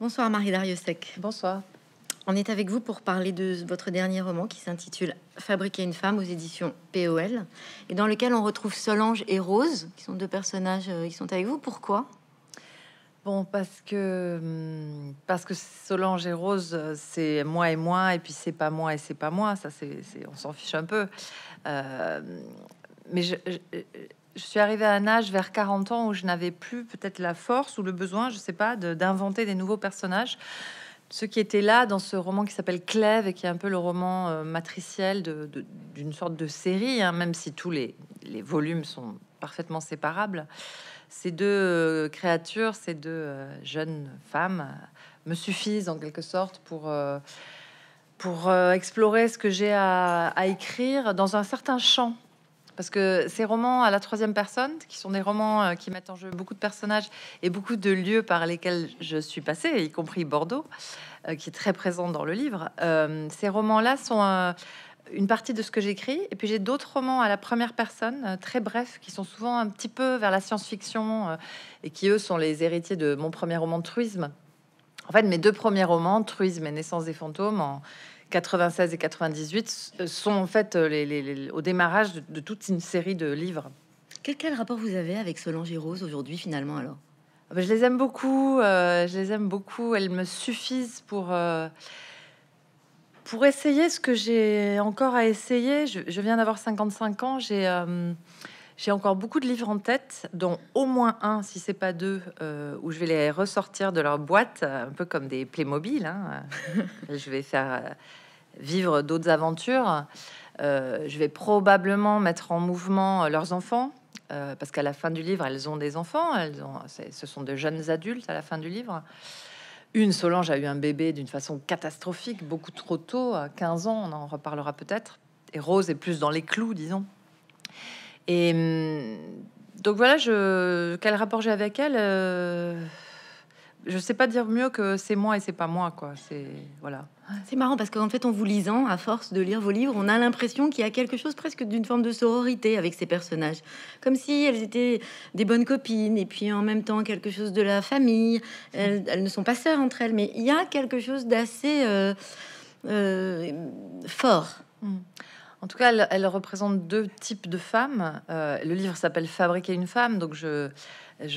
Bonsoir Marie Dariussec. Bonsoir. On est avec vous pour parler de votre dernier roman qui s'intitule Fabriquer une femme aux éditions POL et dans lequel on retrouve Solange et Rose, qui sont deux personnages euh, Ils sont avec vous. Pourquoi Bon, parce que hum, parce que Solange et Rose, euh, c'est moi et moi, et puis c'est pas moi et c'est pas moi. Ça, c'est on s'en fiche un peu. Euh, mais je, je suis arrivée à un âge vers 40 ans où je n'avais plus peut-être la force ou le besoin, je sais pas, d'inventer des nouveaux personnages. Ce qui était là dans ce roman qui s'appelle Clèves et qui est un peu le roman euh, matriciel d'une sorte de série, hein, même si tous les, volumes sont parfaitement séparables. Ces deux euh, créatures, ces deux euh, jeunes femmes, me suffisent en quelque sorte pour pour explorer ce que j'ai à, écrire dans un certain champ parce que ces romans à la troisième personne, qui sont des romans euh, qui mettent en jeu beaucoup de personnages et beaucoup de lieux par lesquels je suis passée, y compris Bordeaux, euh, qui est très présent dans le livre, euh, ces romans-là sont une partie de ce que j'écris. Et puis j'ai d'autres romans à la première personne, très brefs, qui sont souvent un petit peu vers la science-fiction et qui, eux, sont les héritiers de mon premier roman, Truisme. En fait, mes deux premiers romans, Truisme et Naissance des fantômes, en 96 et 98 euh, sont en fait euh, les, au démarrage de, toute une série de livres. Quel, quel rapport vous avez avec Solange et Rose aujourd'hui finalement alors ah ben, Je les aime beaucoup, euh, je les aime beaucoup, elles me suffisent pour... pour essayer ce que j'ai encore à essayer, je, viens d'avoir 55 ans, j'ai j'ai encore beaucoup de livres en tête, dont au moins un, si c'est pas deux, euh, où je vais les ressortir de leur boîte, un peu comme des Playmobil. Hein. je vais faire euh, vivre d'autres aventures. Euh, je vais probablement mettre en mouvement leurs enfants, parce qu'à la fin du livre, elles ont des enfants. Elles ont, ce sont de jeunes adultes à la fin du livre. Une, Solange a eu un bébé d'une façon catastrophique, beaucoup trop tôt, à 15 ans, on en reparlera peut-être. Et Rose est plus dans les clous, disons. Et hum, donc voilà, je, quel rapport j'ai avec elle je euh, Je sais pas dire mieux que c'est moi et c'est pas moi, quoi. C'est voilà. C'est marrant parce qu'en fait, en vous lisant, à force de lire vos livres, on a l'impression qu'il y a quelque chose presque d'une forme de sororité avec ces personnages, comme si elles étaient des bonnes copines et puis en même temps quelque chose de la famille. Elles, ne sont pas sœurs entre elles, mais il y a quelque chose d'assez euh, euh, fort. Hum. En tout cas, elle, représente deux types de femmes. Euh, le livre s'appelle Fabriquer une femme, donc je,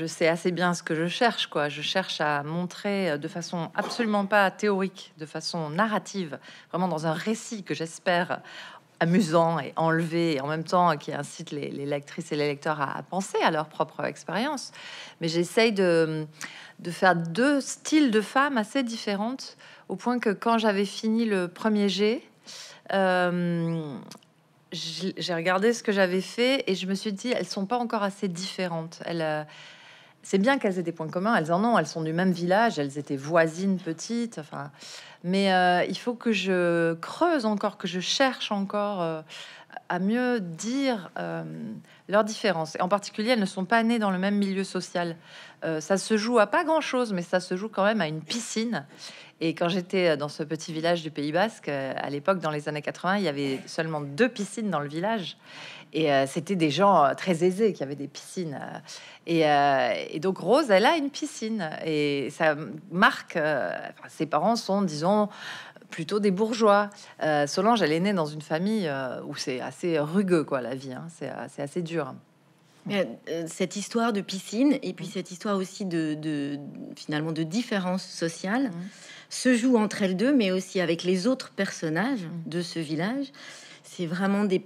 sais assez bien ce que je cherche. Quoi. Je cherche à montrer euh, de façon absolument pas théorique, de façon narrative, vraiment dans un récit que j'espère amusant et enlevé, et en même temps qui incite les, lectrices et les lecteurs à, penser à leur propre expérience. Mais j'essaye de, de faire deux styles de femmes assez différentes, au point que quand j'avais fini le premier jet, euh, j'ai regardé ce que j'avais fait et je me suis dit, elles sont pas encore assez différentes. Elles, euh, c'est bien qu'elles aient des points communs, elles en ont, elles sont du même village, elles étaient voisines petites, enfin, mais euh, il faut que je creuse encore, que je cherche encore à mieux dire euh, leurs différences. en particulier, elles ne sont pas nées dans le même milieu social. Euh, ça se joue à pas grand-chose, mais ça se joue quand même à une piscine. Et quand j'étais dans ce petit village du Pays Basque, euh, à l'époque, dans les années 80, il y avait seulement deux piscines dans le village. Et c'était des gens très aisés qui avaient des piscines. Et, donc Rose, elle a une piscine. Et ça marque, ses parents sont, disons, plutôt des bourgeois. Euh, Solange, elle est née dans une famille euh, où c'est assez rugueux, quoi, la vie. Hein. Euh, c'est assez dur. Cette histoire de piscine et puis cette histoire aussi de, finalement de différence sociale mmh. se joue entre elles deux, mais aussi avec les autres personnages mmh. de ce village. C'est vraiment des,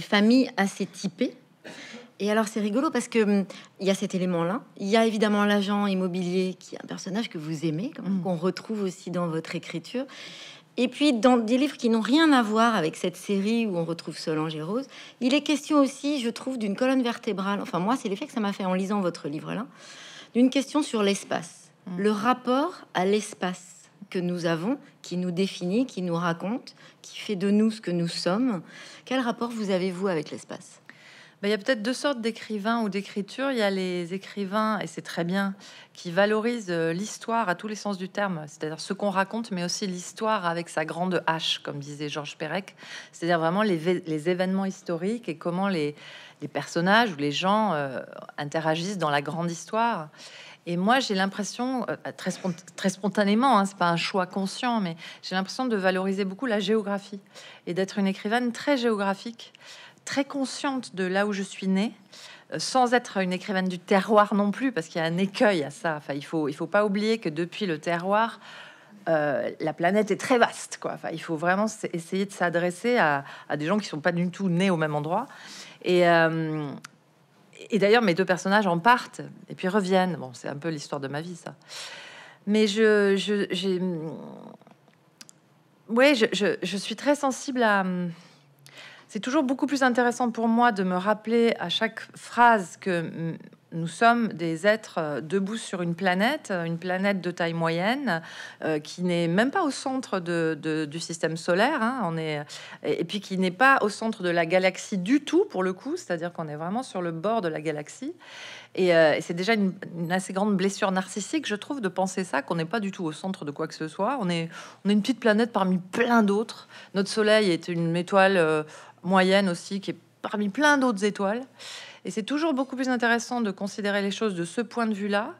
familles assez typées. Et alors c'est rigolo parce que hum, il y a cet élément-là. Il y a évidemment l'agent immobilier qui est un personnage que vous aimez, mmh. qu'on retrouve aussi dans votre écriture. Et puis, dans des livres qui n'ont rien à voir avec cette série où on retrouve Solange et Rose, il est question aussi, je trouve, d'une colonne vertébrale. Enfin, moi, c'est l'effet que ça m'a fait en lisant votre livre-là, d'une question sur l'espace, mm. le rapport à l'espace que nous avons, qui nous définit, qui nous raconte, qui fait de nous ce que nous sommes. Quel rapport vous avez-vous avec l'espace bah, il y a peut-être deux sortes d'écrivains ou d'écriture. Il y a les écrivains, et c'est très bien, qui valorisent euh, l'histoire à tous les sens du terme, c'est-à-dire ce qu'on raconte, mais aussi l'histoire avec sa grande hache, comme disait Georges Perec, c'est-à-dire vraiment les, événements historiques et comment les, personnages ou les gens euh, interagissent dans la grande histoire. Et moi, j'ai l'impression, euh, très, spontanément, hein, c'est pas un choix conscient, mais j'ai l'impression de valoriser beaucoup la géographie et d'être une écrivaine très géographique très consciente de là où je suis née, euh, sans être une écrivaine du terroir non plus, parce qu'il y a un écueil à ça. Enfin, il faut, il faut pas oublier que depuis le terroir, euh, la planète est très vaste. Quoi. Enfin, il faut vraiment essayer de s'adresser à, des gens qui sont pas du tout nés au même endroit. Et, euh, et d'ailleurs, mes deux personnages en partent et puis reviennent. Bon, c'est un peu l'histoire de ma vie, ça. Mais je, je, j'ai... je, je suis très sensible à... C'est toujours beaucoup plus intéressant pour moi de me rappeler à chaque phrase que nous sommes des êtres euh, debout sur une planète, euh, une planète de taille moyenne, euh, qui n'est même pas au centre du système solaire, hein, on est, et puis qui n'est pas au centre de la galaxie du tout, pour le coup, c'est-à-dire qu'on est vraiment sur le bord de la galaxie. Et, c'est déjà une, assez grande blessure narcissique, je trouve, de penser ça, qu'on n'est pas du tout au centre de quoi que ce soit. On est, on est une petite planète parmi plein d'autres. Notre Soleil est une étoile moyenne aussi, qui est parmi plein d'autres étoiles. Et c'est toujours beaucoup plus intéressant de considérer les choses de ce point de vue-là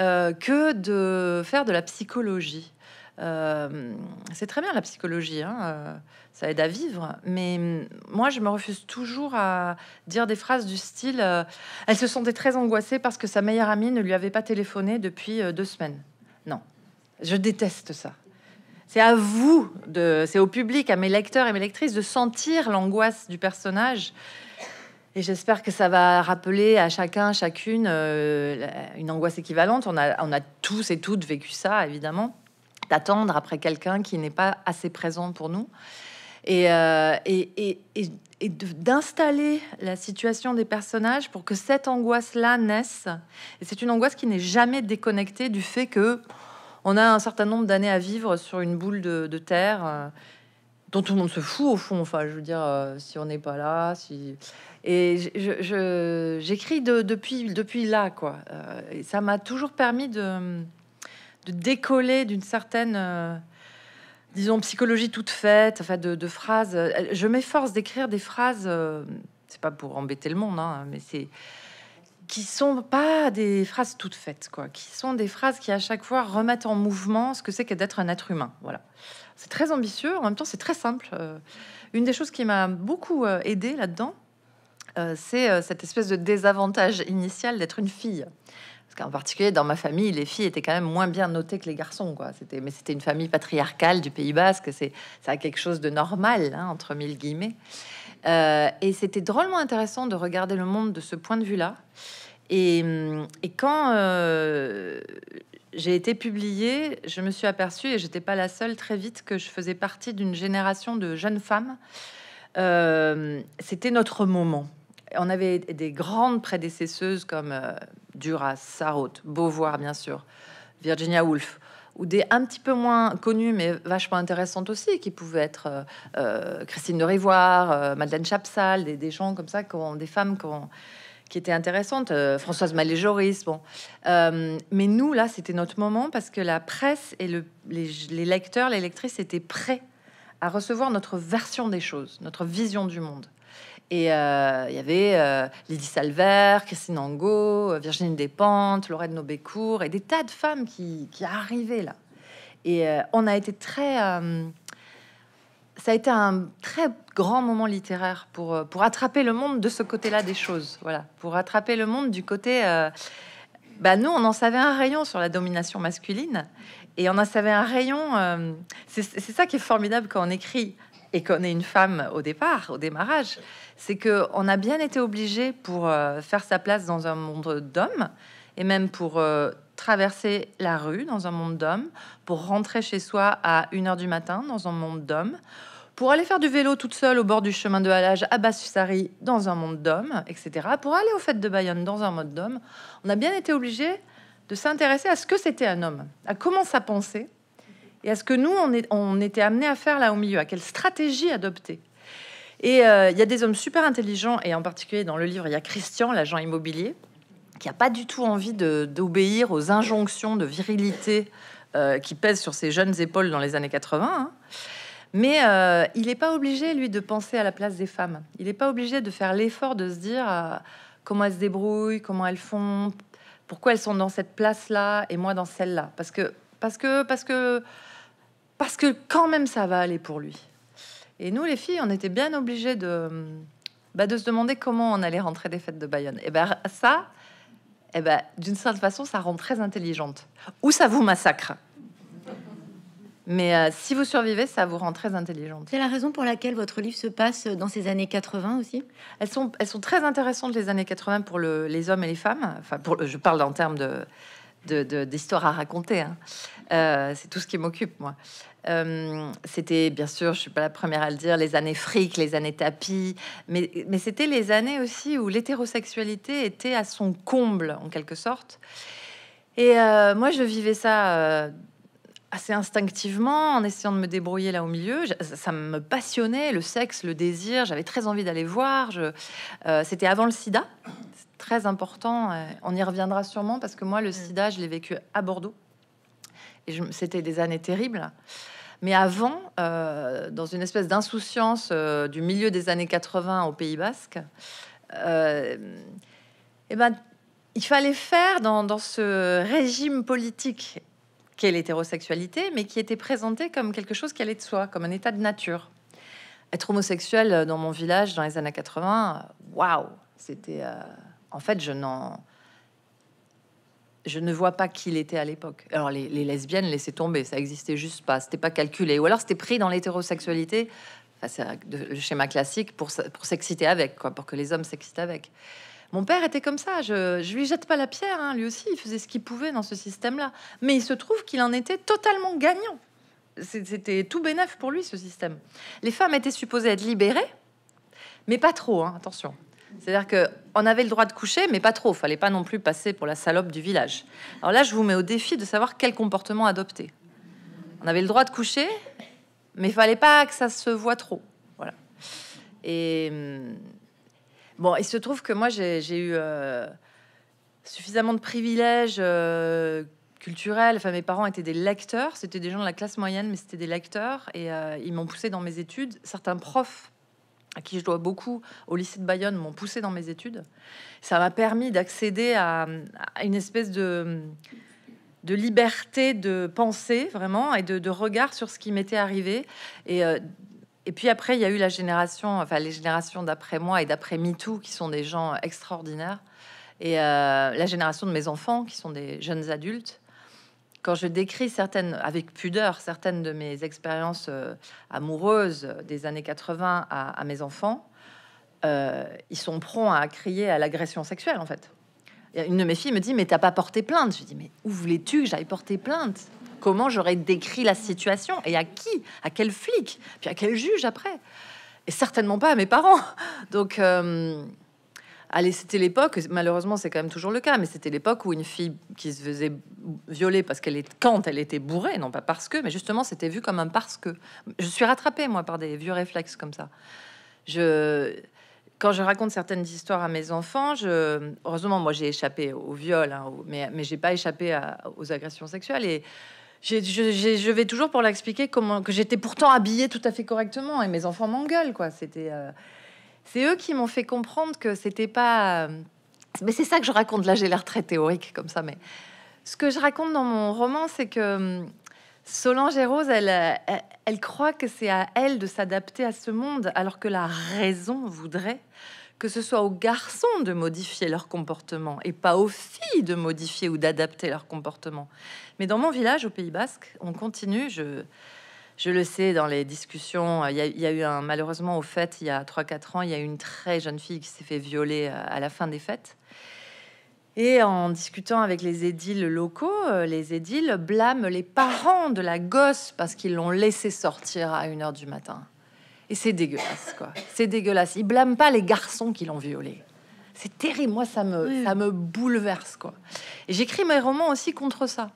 euh, que de faire de la psychologie. Euh, c'est très bien la psychologie, hein, euh, ça aide à vivre, mais moi je me refuse toujours à dire des phrases du style Elle se sentait très angoissée parce que sa meilleure amie ne lui avait pas téléphoné depuis deux semaines. Non, je déteste ça. C'est à vous, c'est au public, à mes lecteurs et mes lectrices, de sentir l'angoisse du personnage. Et j'espère que ça va rappeler à chacun, chacune, euh, une angoisse équivalente. On a, on a tous et toutes vécu ça, évidemment, d'attendre après quelqu'un qui n'est pas assez présent pour nous. Et, euh, et, d'installer la situation des personnages pour que cette angoisse-là naisse. Et c'est une angoisse qui n'est jamais déconnectée du fait que on a un certain nombre d'années à vivre sur une boule de, terre euh, dont tout le monde se fout au fond. Enfin, je veux dire, euh, si on n'est pas là, si. Et j'écris depuis, depuis là, quoi. Euh, et ça m'a toujours permis de, décoller d'une certaine disons, psychologie toute faite, enfin de, phrases. Je m'efforce d'écrire des phrases, c'est pas pour embêter le monde, hein, mais c'est qui sont pas des phrases toutes faites, quoi, qui sont des phrases qui à chaque fois remettent en mouvement ce que c'est que d'être un être humain. Voilà. C'est très ambitieux, en même temps c'est très simple. Euh, une des choses qui m'a beaucoup euh, aidée là-dedans, euh, c'est cette espèce de désavantage initial d'être une fille. Parce qu'en particulier, dans ma famille, les filles étaient quand même moins bien notées que les garçons. Quoi. C'était, mais c'était une famille patriarcale du Pays Basque. C'est, ça quelque chose de normal, hein, entre mille guillemets. Euh, et c'était drôlement intéressant de regarder le monde de ce point de vue-là. Et, mm, quand euh, j'ai été publiée, je me suis aperçue, et n'étais pas la seule très vite, que je faisais partie d'une génération de jeunes femmes. Euh, c'était notre moment. On avait des grandes prédécesseuses comme Duras, Sarraute, Beauvoir, bien sûr, Virginia Woolf, ou des un petit peu moins connues, mais vachement intéressantes aussi, qui pouvaient être euh, euh, Christine de Rivoire, euh, Madeleine Chapsal, des, gens comme ça, des femmes qui, étaient intéressantes, Françoise Maléjoris. Bon. mais nous, là, c'était notre moment parce que la presse et les lecteurs, les lectrices étaient prêts à recevoir notre version des choses, notre vision du monde. Et il euh, y avait euh, Lydie Salver, Christine Angot, euh, Virginie Despentes, Lorraine Nobécourt et des tas de femmes qui, qui arrivaient là. Et on a été très. ça a été un très grand moment littéraire pour, pour attraper le monde de ce côté-là des choses. Voilà, pour attraper le monde du côté. Bah, nous, on en savait un rayon sur la domination masculine et on en savait un rayon. c'est ça qui est formidable quand on écrit et qu'on est une femme au départ, au démarrage c'est qu'on a bien été obligé pour euh, faire sa place dans un monde d'hommes, et même pour euh, traverser la rue dans un monde d'hommes, pour rentrer chez soi à une heure du matin dans un monde d'hommes, pour aller faire du vélo toute seule au bord du chemin de halage à Bassusari dans un monde d'hommes, etc. Pour aller au fêtes de Bayonne dans un monde d'hommes, on a bien été obligé de s'intéresser à ce que c'était un homme, à comment ça pensait, et à ce que nous, on, on était amené à faire là au milieu, à quelle stratégie adopter. Et euh, il y a des hommes super intelligents, et en particulier dans le livre, il y a Christian, l'agent immobilier, qui n'a pas du tout envie d'obéir aux injonctions de virilité euh, qui pèsent sur ses jeunes épaules dans les années 80. Hein. Mais euh, il n'est pas obligé, lui, de penser à la place des femmes. Il n'est pas obligé de faire l'effort de se dire comment elles se débrouillent, comment elles font, pourquoi elles sont dans cette place-là et moi dans celle-là. Parce que, parce que, parce que, parce que quand même ça va aller pour lui. Et nous, les filles, on était bien obligées de, bah, de se demander comment on allait rentrer des fêtes de Bayonne. Et ben ça, et eh bah, d'une certaine façon, ça rend très intelligente. Ou ça vous massacre. Mais euh, si vous survivez, ça vous rend très intelligente. C'est la raison pour laquelle votre livre se passe dans ces années 80 aussi Elles sont, elles sont très intéressantes, les années 80, pour les hommes et les femmes. Enfin, pour, je parle en termes de, d'histoires à raconter. Hein. Euh, c'est tout ce qui m'occupe, moi. Euh, c'était bien sûr, je suis pas la première à le dire, les années fric, les années tapis, mais, mais c'était les années aussi où l'hétérosexualité était à son comble en quelque sorte. Et euh, moi, je vivais ça assez instinctivement en essayant de me débrouiller là au milieu. Ça me passionnait, le sexe, le désir. J'avais très envie d'aller voir. Je... c'était avant le sida très important. Euh, on y reviendra sûrement parce que moi, le mm. sida, je l'ai vécu à Bordeaux. Et c'était des années terribles. Mais avant, euh, dans une espèce d'insouciance euh, du milieu des années 80 au Pays Basque, euh, eh ben, il fallait faire dans, dans ce régime politique qu'est l'hétérosexualité, mais qui était présenté comme quelque chose qui allait de soi, comme un état de nature. Être homosexuel dans mon village dans les années 80, waouh, c'était en fait, je n'en ne vois pas qui il était à l'époque. Alors les, lesbiennes laissaient tomber, ça existait juste pas, c'était pas calculé. Ou alors c'était pris dans l'hétérosexualité, le schéma classique pour, s'exciter avec, quoi, pour que les hommes s'excitent avec. Mon père était comme ça, je, lui jette pas la pierre, hein. lui aussi il faisait ce qu'il pouvait dans ce système-là. Mais il se trouve qu'il en était totalement gagnant. C'était tout bénef pour lui ce système. Les femmes étaient supposées être libérées, mais pas trop, hein, attention. C'est-à-dire qu'on avait le droit de coucher, mais pas trop. Fallait pas non plus passer pour la salope du village. Alors là, je vous mets au défi de savoir quel comportement adopter. On avait le droit de coucher, mais fallait pas que ça se voit trop. Voilà. Et hum, bon, il se trouve que moi, j'ai eu euh, suffisamment de privilèges euh, culturels. Enfin, mes parents étaient des lecteurs. C'était des gens de la classe moyenne, mais c'était des lecteurs. Et euh, ils m'ont poussé dans mes études. Certains profs à qui je dois beaucoup au lycée de Bayonne, m'ont poussé dans mes études. Ça m'a permis d'accéder à, une espèce de, de liberté de pensée, vraiment, et de, regard sur ce qui m'était arrivé. Et, euh, et puis après, il y a eu la génération, enfin les générations d'après moi et d'après MeToo, qui sont des gens extraordinaires. Et euh, la génération de mes enfants, qui sont des jeunes adultes, quand je décris certaines, avec pudeur, certaines de mes expériences euh, amoureuses des années 80 à, mes enfants, euh, ils sont prompts à crier à l'agression sexuelle, en fait. Une de mes filles me dit, mais t'as pas porté plainte. Je dis, mais où voulais-tu que j'aille porter plainte Comment j'aurais décrit la situation Et à qui À quel flic Puis à quel juge après Et certainement pas à mes parents. Donc... Euh, Allez, c'était l'époque, malheureusement c'est quand même toujours le cas, mais c'était l'époque où une fille qui se faisait violer parce qu'elle est quand elle était bourrée, non pas parce que, mais justement c'était vu comme un parce que. Je suis rattrapée moi par des vieux réflexes comme ça. Je quand je raconte certaines histoires à mes enfants, je, heureusement, moi j'ai échappé au viol, hein, mais, mais j'ai pas échappé aux agressions sexuelles. Et je, vais toujours pour l'expliquer, comment que j'étais pourtant habillée tout à fait correctement et mes enfants m'engueulent, quoi. C'était. Euh, c'est eux qui m'ont fait comprendre que c'était pas. Euh, mais c'est ça que je raconte. Là, j'ai l'air très théorique comme ça, mais ce que je raconte dans mon roman, c'est que hum, Solange et Rose, elle, euh, elle, elle croit que c'est à elle de s'adapter à ce monde, alors que la raison voudrait que ce soit aux garçons de modifier leur comportement et pas aux filles de modifier ou d'adapter leur comportement. Mais dans mon village, au Pays Basque, on continue. Je, je le sais, dans les discussions, euh, il y, a, eu un, malheureusement, au fait, il y a 3-4 ans, il y a eu une très jeune fille qui s'est fait violer euh, à la fin des fêtes. Et en discutant avec les édiles locaux, euh, les édiles blâment les parents de la gosse parce qu'ils l'ont laissée sortir à 1h du matin. Et c'est dégueulasse, quoi. C'est dégueulasse. Ils blâment pas les garçons qui l'ont violée. C'est terrible. Moi, ça me, ça me bouleverse, quoi. Et j'écris mes romans aussi contre ça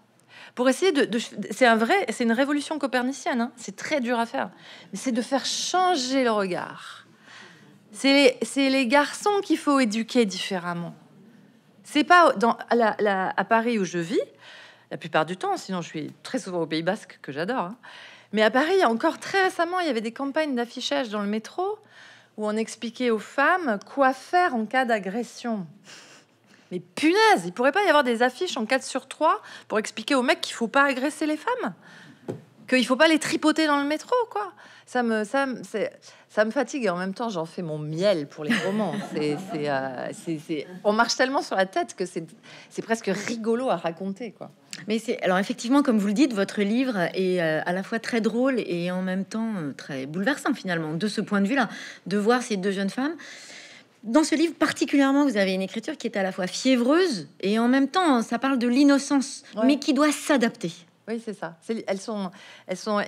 pour essayer de, c'est un vrai, c'est une révolution copernicienne. Hein. C'est très dur à faire, mais c'est de faire changer le regard. C'est les, garçons qu'il faut éduquer différemment. C'est pas dans à, Paris où je vis la plupart du temps, sinon je suis très souvent au Pays Basque que j'adore. Hein. Mais à Paris, encore très récemment, il y avait des campagnes d'affichage dans le métro où on expliquait aux femmes quoi faire en cas d'agression. Mais punaise, il pourrait pas y avoir des affiches en 4 sur 3 pour expliquer aux mecs qu'il faut pas agresser les femmes qu'il faut pas les tripoter dans le métro, quoi. Ça me, ça, ça me fatigue et en même temps j'en fais mon miel pour les romans. Euh, c'est, c'est on marche tellement sur la tête que c'est, c'est presque rigolo à raconter, quoi. Mais c'est alors effectivement, comme vous le dites, votre livre est euh, à la fois très drôle et en même temps euh, très bouleversant finalement de ce point de vue-là, de voir ces deux jeunes femmes dans ce livre particulièrement, vous avez une écriture qui est à la fois fiévreuse et en même temps, ça parle de l'innocence, mais qui doit s'adapter. Oui, c'est ça. Elles sont,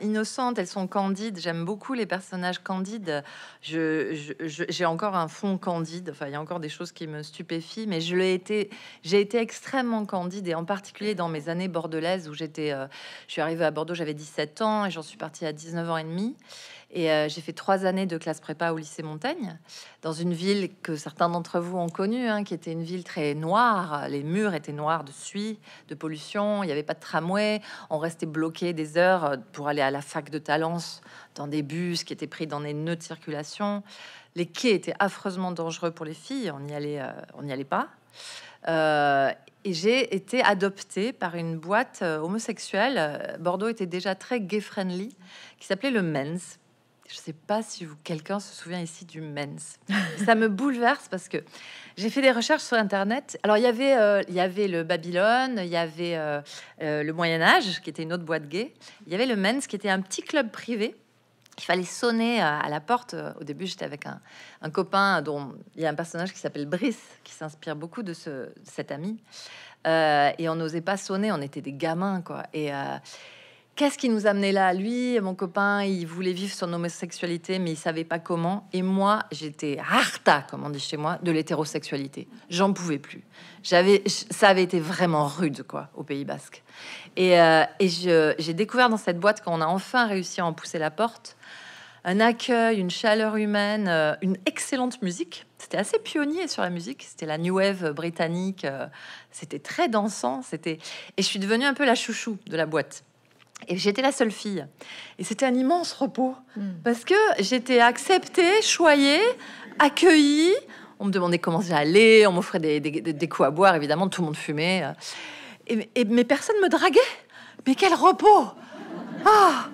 innocentes, elles sont candides. J'aime beaucoup les personnages candides. j'ai encore un fond candide. Enfin, il y a encore des choses qui me stupéfient, mais J'ai été extrêmement candide et en particulier dans mes années bordelaises où j'étais. Euh, je suis arrivée à Bordeaux, j'avais 17 ans et j'en suis partie à 19 ans et demi. Et euh, j'ai fait trois années de classe prépa au lycée Montaigne, dans une ville que certains d'entre vous ont connue, hein, qui était une ville très noire. Les murs étaient noirs de suie, de pollution. Il n'y avait pas de tramway. On restait bloqué des heures pour aller à la fac de Talence dans des bus qui étaient pris dans des nœuds de circulation. Les quais étaient affreusement dangereux pour les filles. On n'y allait, euh, on allait pas. Euh, et j'ai été adoptée par une boîte homosexuelle. Bordeaux était déjà très gay-friendly, qui s'appelait le Men's. Je ne sais pas si vous, quelqu'un se souvient ici du mens. ça me bouleverse parce que j'ai fait des recherches sur Internet. Alors, il y avait, euh, il y avait le Babylone, il y avait euh, euh, le Moyen Âge, qui était une autre boîte gay. Il y avait le mens, qui était un petit club privé. Il fallait sonner à la porte. Au début, j'étais avec un, un, copain dont il y a un personnage qui s'appelle Brice, qui s'inspire beaucoup de, ce, cet ami. et on n'osait pas sonner, on était des gamins, quoi. Et, qu'est-ce qui nous amenait là Lui, mon copain, il voulait vivre son homosexualité, mais il savait pas comment. Et moi, j'étais harta, comme on dit chez moi, de l'hétérosexualité. J'en pouvais plus. ça avait été vraiment rude, quoi, au Pays Basque. Et, euh, j'ai découvert dans cette boîte, quand on a enfin réussi à en pousser la porte, un accueil, une chaleur humaine, euh, une excellente musique. C'était assez pionnier sur la musique. C'était la new wave britannique. Euh, c'était très dansant. C'était et je suis devenue un peu la chouchou de la boîte. Et j'étais la seule fille. Et c'était un immense repos hmm. parce que j'étais acceptée, choyée, accueillie. On me demandait comment j'allais, on m'offrait des, coups à boire, évidemment, tout le monde fumait. Et, mes personnes me draguaient. Mais quel repos Ah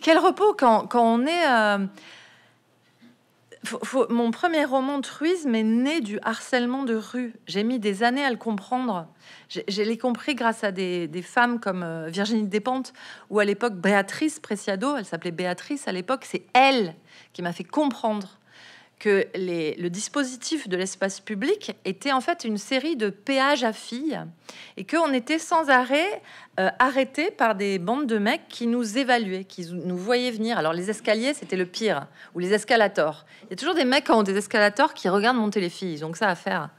Quel repos quand, on est... Euh, mon premier roman truisme est né du harcèlement de rue. J'ai mis des années à le comprendre. Je l'ai compris grâce à des, femmes comme euh, Virginie Despentes ou à l'époque Béatrice Preciado. Elle s'appelait Béatrice à l'époque. C'est elle qui m'a fait comprendre que le dispositif de l'espace public était en fait une série de péages à filles et qu'on était sans arrêt euh, arrêté par des bandes de mecs qui nous évaluaient, qui nous voyaient venir. Alors les escaliers, c'était le pire, ou les escalators. Il y a toujours des mecs qui ont des escalators qui regardent monter les filles, Ils que ça à faire.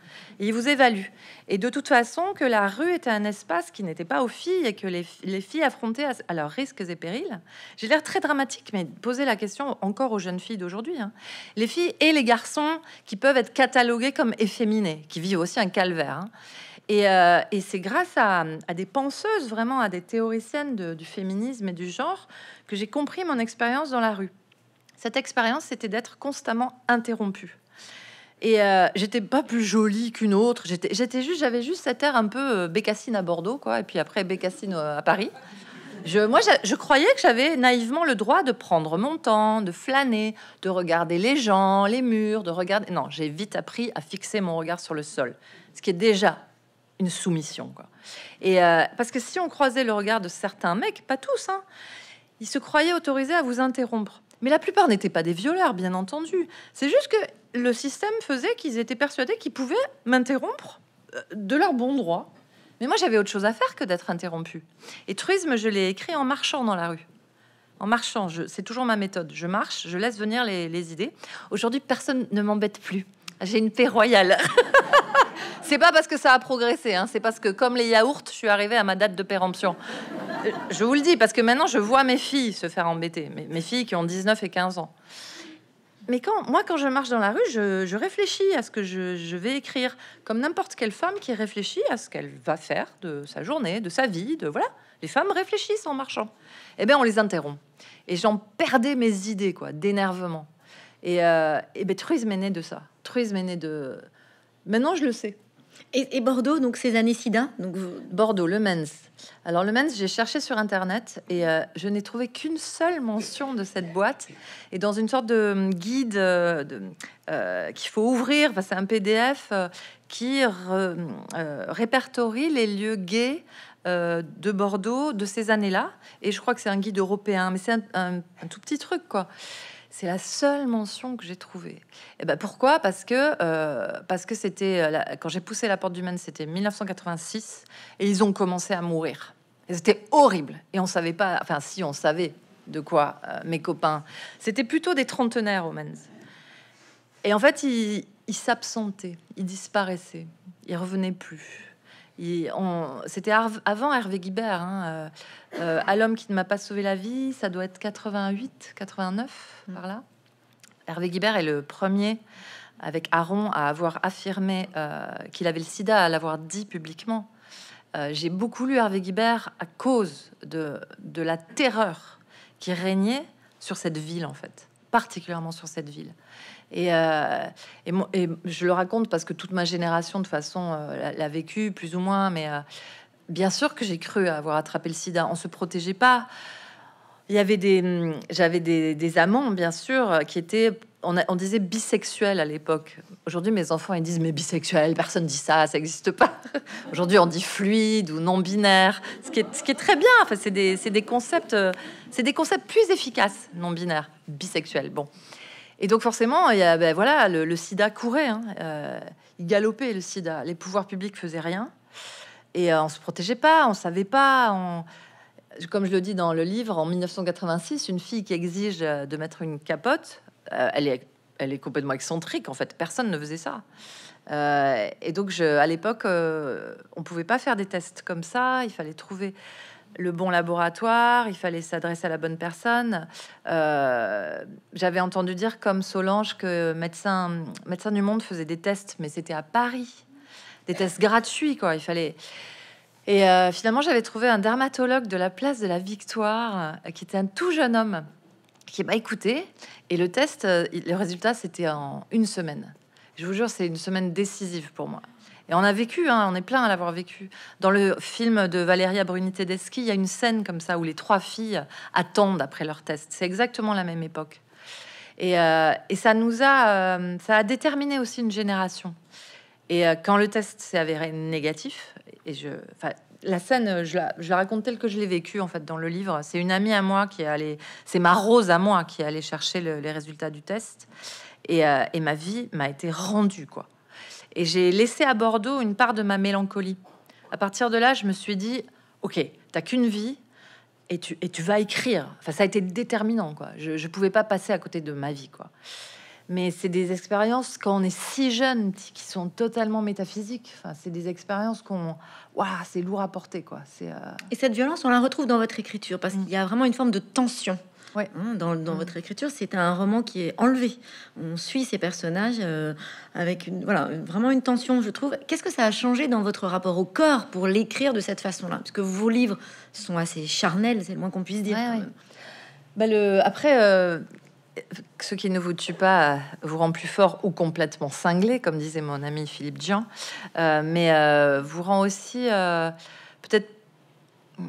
Il vous évalue. Et de toute façon, que la rue était un espace qui n'était pas aux filles et que les, filles affrontaient à, leurs risques et périls. J'ai l'air très dramatique, mais poser la question encore aux jeunes filles d'aujourd'hui. Hein. Les filles et les garçons qui peuvent être catalogués comme efféminés, qui vivent aussi un calvaire. Hein. Euh, et, c'est grâce à, des penseuses, vraiment à des théoriciennes du féminisme et du genre, que j'ai compris mon expérience dans la rue. Cette expérience, c'était d'être constamment interrompue. Et euh, j'étais pas plus jolie qu'une autre. J'étais, juste, j'avais juste cette air un peu euh, bécassine à Bordeaux, quoi. Et puis après bécassine euh, à Paris. Je, moi, je, croyais que j'avais naïvement le droit de prendre mon temps, de flâner, de regarder les gens, les murs, de regarder. Non, j'ai vite appris à fixer mon regard sur le sol, ce qui est déjà une soumission, Et parce que si on croisait le regard de certains mecs, pas tous, hein, ils se croyaient autorisés à vous interrompre. Mais la plupart n'étaient pas des violeurs, bien entendu. C'est juste que le système faisait qu'ils étaient persuadés qu'ils pouvaient m'interrompre euh, de leur bon droit. Mais moi, j'avais autre chose à faire que d'être interrompu. Et truisme, je l'ai écrit en marchant dans la rue. En marchant, c'est toujours ma méthode. Je marche, je laisse venir les, les idées. Aujourd'hui, personne ne m'embête plus. J'ai une paix royale. C'est pas parce que ça a progressé, hein. c'est parce que comme les yaourts, je suis arrivée à ma date de péremption. Euh, je vous le dis, parce que maintenant je vois mes filles se faire embêter, mes, mes filles qui ont 19 et 15 ans. Mais quand, moi, quand je marche dans la rue, je, réfléchis à ce que je, vais écrire, comme n'importe quelle femme qui réfléchit à ce qu'elle va faire de sa journée, de sa vie, de voilà. Les femmes réfléchissent en marchant. Eh bien, on les interrompt. Et j'en perdais mes idées, quoi, d'énervement. Et, euh, et eh ben, truisme est né de ça. Truisme est né de. Maintenant, je le sais. Et, Bordeaux, donc ces années SIDA donc Bordeaux, le Mens. Alors le Mens, j'ai cherché sur Internet et euh, je n'ai trouvé qu'une seule mention de cette boîte. Et dans une sorte de euh, guide euh, qu'il faut ouvrir, c'est un PDF qui répertorie les lieux gays de Bordeaux de ces années-là. Et je crois que c'est un guide européen, mais c'est un, un tout petit truc, quoi. C'est la seule mention que j'ai trouvée. Et eh ben, pourquoi Parce que euh, parce que c'était euh, quand j'ai poussé la porte du Maine, c'était 1986 et ils ont commencé à mourir. C'était horrible et on savait pas. Enfin, si on savait de quoi euh, mes copains. C'était plutôt des trentenaires au Maine. Et en fait, ils, ils s'absentaient, ils disparaissaient, ils revenaient plus. C'était avant Hervé Guibert. Hein, euh, euh, à l'homme qui ne m'a pas sauvé la vie, ça doit être 88, 89, mm. par là. Hervé Guibert est le premier avec Aaron à avoir affirmé euh, qu'il avait le sida, à l'avoir dit publiquement. J'ai beaucoup lu Hervé Guibert à cause de la terreur qui régnait sur cette ville, en fait, particulièrement sur cette ville. Euh, et, je le raconte parce que toute ma génération, de façon, euh, l'a vécu plus ou moins. Mais euh, bien sûr que j'ai cru avoir attrapé le sida. On se protégeait pas. Il y avait des, hmm, j'avais des, amants, bien sûr, qui étaient, on, disait bisexuels à l'époque. Aujourd'hui, mes enfants, ils disent mais bisexuel, personne dit ça, ça n'existe pas. Aujourd'hui, on dit fluide ou non binaire, ce qui est, très bien. Enfin, c'est des, des, concepts, c'est des concepts plus efficaces, non binaire, bisexuel. Bon. Et donc forcément, il y ben voilà, le, sida courait, hein. euh, il galopait le sida. Les pouvoirs publics faisaient rien et euh, on se protégeait pas, on savait pas. On... Comme je le dis dans le livre, en 1986, une fille qui exige euh, de mettre une capote, elle est, elle est complètement excentrique en fait. Personne ne faisait ça. et donc, je, à l'époque, on pouvait pas faire des tests comme ça. Il fallait trouver le bon laboratoire, il fallait s'adresser à la bonne personne. Euh, j'avais entendu dire, comme Solange, que Médecins médecin du Monde faisait des tests, mais c'était à Paris. Des tests gratuits, quoi. Il fallait. Et euh, finalement, j'avais trouvé un dermatologue de la place de la Victoire, euh, qui était un tout jeune homme, qui m'a écouté. Et le test, le résultat, c'était en une semaine. Je vous jure, c'est une semaine décisive pour moi. Et on a vécu, hein, on est plein à l'avoir vécu. Dans le film de Valéria Bruni-Tedeschi, il y a une scène comme ça où les trois filles attendent après leur test. C'est exactement la même époque. Et, euh, ça nous a, euh, ça a déterminé aussi une génération. Et euh, quand le test s'est avéré négatif, et je, la scène, je la, raconte telle que je l'ai vécue en fait dans le livre. C'est une amie à moi qui est allée, c'est ma rose à moi qui est allée chercher les résultats du test, et, et ma vie m'a été rendue quoi. Et j'ai laissé à Bordeaux une part de ma mélancolie. À partir de là, je me suis dit, ok, t'as qu'une vie et tu, et tu vas écrire. ça a été déterminant, quoi. Je ne pouvais pas passer à côté de ma vie, quoi. Mais c'est des expériences quand on est si jeune qui sont totalement métaphysiques. c'est des expériences qu'on, c'est lourd à porter, quoi. Euh, et cette violence, on la retrouve dans votre écriture parce mm. qu'il y a vraiment une forme de tension ouais. Hein, dans, dans mm. votre écriture. C'est un roman qui est enlevé. On suit ces personnages euh, avec une, voilà, vraiment une tension, je trouve. Qu'est-ce que ça a changé dans votre rapport au corps pour l'écrire de cette façon-là Parce que vos livres sont assez charnels, c'est le moins qu'on puisse dire. Bah, le, après, euh, ce qui ne vous tue pas vous rend plus fort ou complètement cinglé, comme disait mon ami Philippe Jean, euh, mais vous rend aussi peut-être hmm,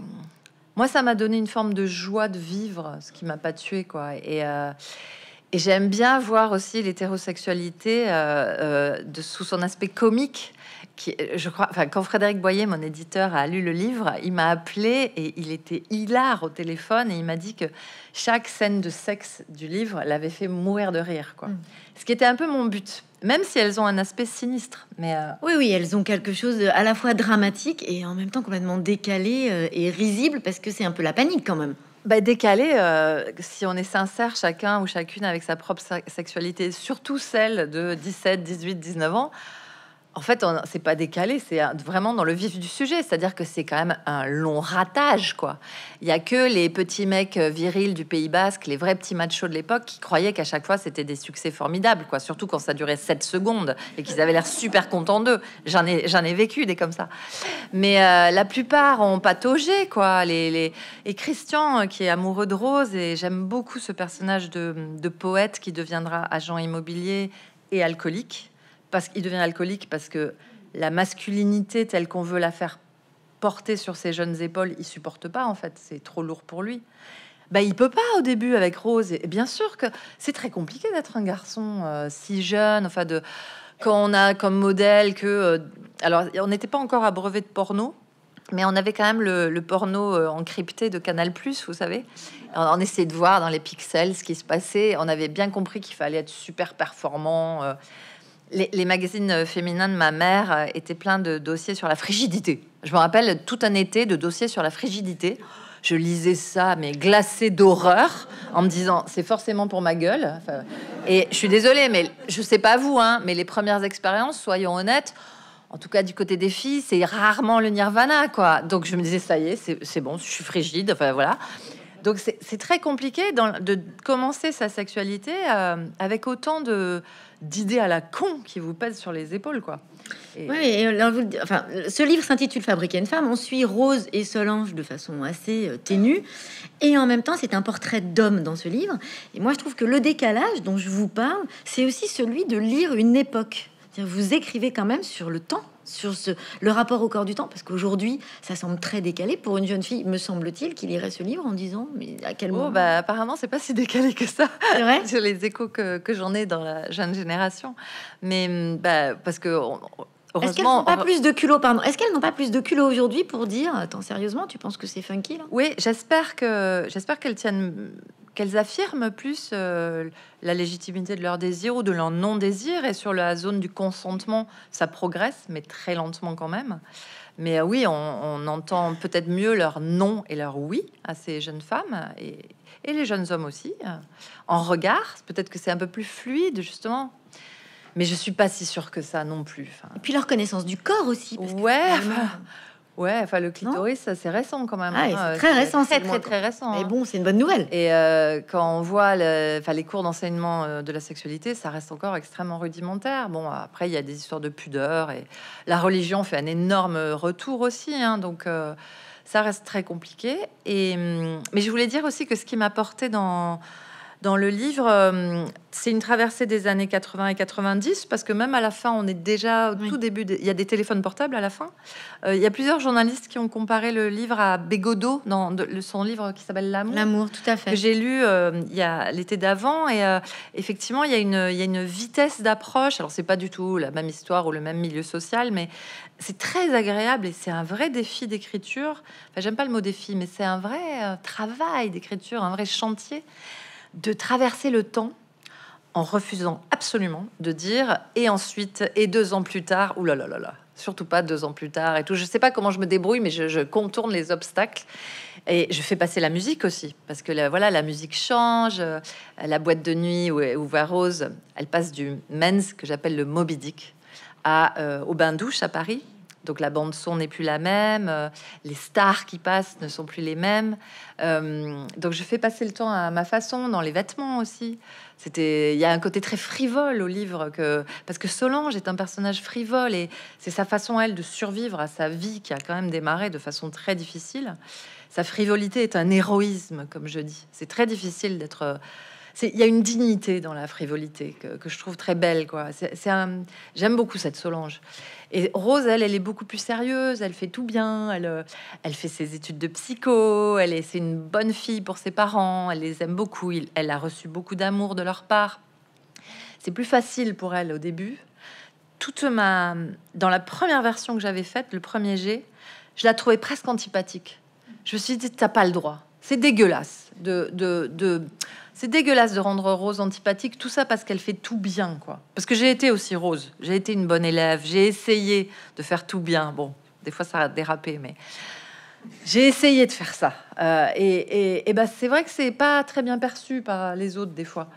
moi, ça m'a donné une forme de joie de vivre, ce qui m'a pas tué, quoi. Euh, et, j'aime bien voir aussi l'hétérosexualité euh, euh, sous son aspect comique. Qui, je crois, quand Frédéric Boyer, mon éditeur, a lu le livre, il m'a appelé et il était hilar au téléphone et il m'a dit que chaque scène de sexe du livre l'avait fait mourir de rire. Quoi. Mmh. Ce qui était un peu mon but même si elles ont un aspect sinistre. Mais euh, Oui, oui, elles ont quelque chose à la fois dramatique et en même temps complètement décalé euh, et risible, parce que c'est un peu la panique quand même. Bah, décalé, euh, si on est sincère, chacun ou chacune avec sa propre sexualité, surtout celle de 17, 18, 19 ans, en fait, c'est pas décalé, c'est vraiment dans le vif du sujet. C'est-à-dire que c'est quand même un long ratage, quoi. Il y a que les petits mecs euh, virils du Pays Basque, les vrais petits machos de l'époque, qui croyaient qu'à chaque fois c'était des succès formidables, quoi. Surtout quand ça durait 7 secondes et qu'ils avaient l'air super contents d'eux. J'en ai, vécu des comme ça. Mais euh, la plupart ont pataugé, quoi. Et Christian, euh, qui est amoureux de Rose, et j'aime beaucoup ce personnage de poète qui deviendra agent immobilier et alcoolique parce qu'il devient alcoolique parce que la masculinité telle qu'on veut la faire porter sur ses jeunes épaules, il supporte pas en fait, c'est trop lourd pour lui. Bah, il peut pas au début avec Rose. Et bien sûr que c'est très compliqué d'être un garçon euh, si jeune, enfin de quand on a comme modèle que euh, alors on n'était pas encore brevet de porno, mais on avait quand même le, porno euh, encrypté de Canal+, vous savez. On, essayait de voir dans les pixels ce qui se passait. On avait bien compris qu'il fallait être super performant. Les, magazines euh, féminins de ma mère euh, étaient pleins de dossiers sur la frigidité. Je me rappelle tout un été de dossiers sur la frigidité. Je lisais ça, mais glacé d'horreur, en me disant c'est forcément pour ma gueule. et je suis désolée, mais je sais pas vous, hein, mais les premières expériences, soyons honnêtes, en tout cas du côté des filles, c'est rarement le nirvana, quoi. Donc je me disais ça y est, c'est bon, je suis frigide, enfin voilà. Donc c'est très compliqué de commencer sa sexualité euh, avec autant de, d'idées à la con qui vous pèsent sur les épaules, quoi. Euh, enfin, ce livre s'intitule Fabriquer une femme. On suit Rose et Solange de façon assez euh, ténue, et en même temps, c'est un portrait d'homme dans ce livre. Et moi, je trouve que le décalage dont je vous parle, c'est aussi celui de lire une époque. Vous écrivez quand même sur le temps sur ce, le rapport au corps du temps, parce qu'aujourd'hui, ça semble très décalé pour une jeune fille, me semble-t-il, qui lirait ce livre en disant, mais à quel oh, moment bah, Apparemment, c'est pas si décalé que ça, vrai sur les échos que, j'en ai dans la jeune génération. Mais mm, bah, parce que... heureusement est-ce qu'elles n'ont pas plus de culot, pardon Est-ce qu'elles n'ont pas plus de culot aujourd'hui pour dire, attends, sérieusement, tu penses que c'est funky là Oui, j'espère que j'espère qu'elles tiennent qu'elles affirment plus euh, la légitimité de leur désir ou de leur non-désir. Et sur la zone du consentement, ça progresse, mais très lentement quand même. Mais euh, oui, on, entend peut-être mieux leur non et leur oui à ces jeunes femmes et, les jeunes hommes aussi. Euh, en regard, peut-être que c'est un peu plus fluide, justement. Mais je suis pas si sûre que ça non plus. Et puis leur connaissance du corps aussi. Parce ouais. Ouais, enfin le clitoris, c'est récent quand même. Ah, hein, euh, Très récent, c'est très, très récent. Mais hein. bon, c'est une bonne nouvelle. Et euh, quand on voit les cours d'enseignement euh, de la sexualité, ça reste encore extrêmement rudimentaire. Bon, après il y a des histoires de pudeur et la religion fait un énorme retour aussi, hein, donc. ça reste très compliqué. Et, hum, mais je voulais dire aussi que ce qui m'a porté dans, dans le livre, euh, c'est une traversée des années 80 et 90 parce que même à la fin, on est déjà au tout début. Il y a des téléphones portables à la fin. Euh, il y a plusieurs journalistes qui ont comparé le livre à Bégodeau dans son livre qui s'appelle L'amour. L'amour, tout à fait. Que j'ai lu euh, il y a l'été d'avant et effectivement, il y, a une, il y a une vitesse d'approche. Alors c'est pas du tout la même histoire ou le même milieu social, mais c'est très agréable et c'est un vrai défi d'écriture. Enfin, j'aime pas le mot défi, mais c'est un vrai travail d'écriture, un vrai chantier de traverser le temps en refusant absolument de dire et ensuite et deux ans plus tard, ou là là là là, surtout pas deux ans plus tard et tout. Je sais pas comment je me débrouille, mais je, contourne les obstacles et je fais passer la musique aussi parce que voilà, la musique change. Euh, la boîte de nuit où est Rose, elle passe du men's que j'appelle le Moby à, euh, au bain douche à Paris donc la bande son n'est plus la même, euh, les stars qui passent ne sont plus les mêmes. Euh, donc je fais passer le temps à ma façon, dans les vêtements aussi. C'était, il y a un côté très frivole au livre que parce que Solange est un personnage frivole et c'est sa façon elle de survivre à sa vie qui a quand même démarré de façon très difficile. Sa frivolité est un héroïsme, comme je dis. C'est très difficile d'être il y a une dignité dans la frivolité que, je trouve très belle. quoi. C'est J'aime beaucoup cette Solange. Et Rose, elle, elle est beaucoup plus sérieuse. Elle fait tout bien. Elle, euh, elle fait ses études de psycho. Elle est, c'est une bonne fille pour ses parents. Elle les aime beaucoup. elle a reçu beaucoup d'amour de leur part. C'est plus facile pour elle au début. Toute ma, dans la première version que j'avais faite, le premier G, je la trouvais presque antipathique. Je me suis dit, t'as pas le droit. C'est dégueulasse de, de c'est dégueulasse de rendre Rose antipathique, tout ça parce qu'elle fait tout bien, quoi. Parce que j'ai été aussi Rose, j'ai été une bonne élève, j'ai essayé de faire tout bien. Bon, des fois ça a dérapé, mais j'ai essayé de faire ça. Euh, et, bah, c'est vrai que c'est pas très bien perçu par les autres des fois.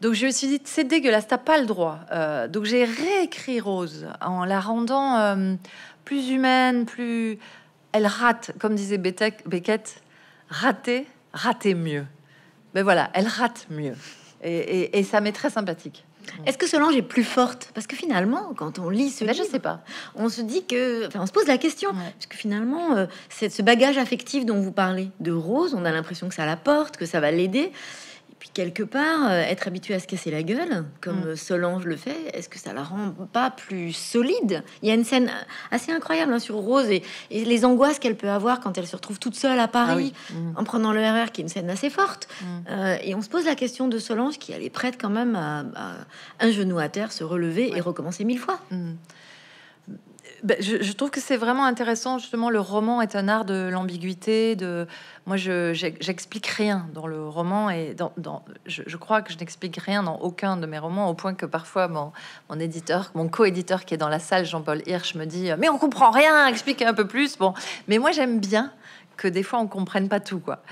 Donc je me suis dit, c'est dégueulasse, t'as pas le droit. Euh, donc j'ai réécrit Rose en la rendant euh, plus humaine, plus... Elle rate, comme disait Beckett, rater, rater mieux. Mais ben voilà, elle rate mieux. Et, ça m'est très sympathique. Est-ce que Solange est plus forte Parce que finalement, quand on lit ce ben, je ne sais pas. on se dit que, on se pose la question, parce que finalement, euh, ce bagage affectif dont vous parlez de Rose, on a l'impression que ça la porte, que ça va l'aider. Puis quelque part, euh, être habitué à se casser la gueule, comme mm. Solange le fait, est-ce que ça la rend pas plus solide Il y a une scène assez incroyable hein, sur Rose et, les angoisses qu'elle peut avoir quand elle se retrouve toute seule à ah Paris, mm. en prenant le RR, qui est une scène assez forte. Mm. Euh, et on se pose la question de Solange, qui elle est prête quand même à, un genou à terre, se relever et recommencer mille fois. Bah, je, trouve que c'est vraiment intéressant. Justement, le roman est un art de l'ambiguïté. De moi, j'explique rien dans le roman et dans, je, crois que je n'explique rien dans aucun de mes romans au point que parfois mon, mon éditeur, mon co qui est dans la salle, Jean-Paul Hirsch, me dit mais on comprend rien, explique un peu plus. Bon, mais moi j'aime bien que des fois on comprenne pas tout quoi.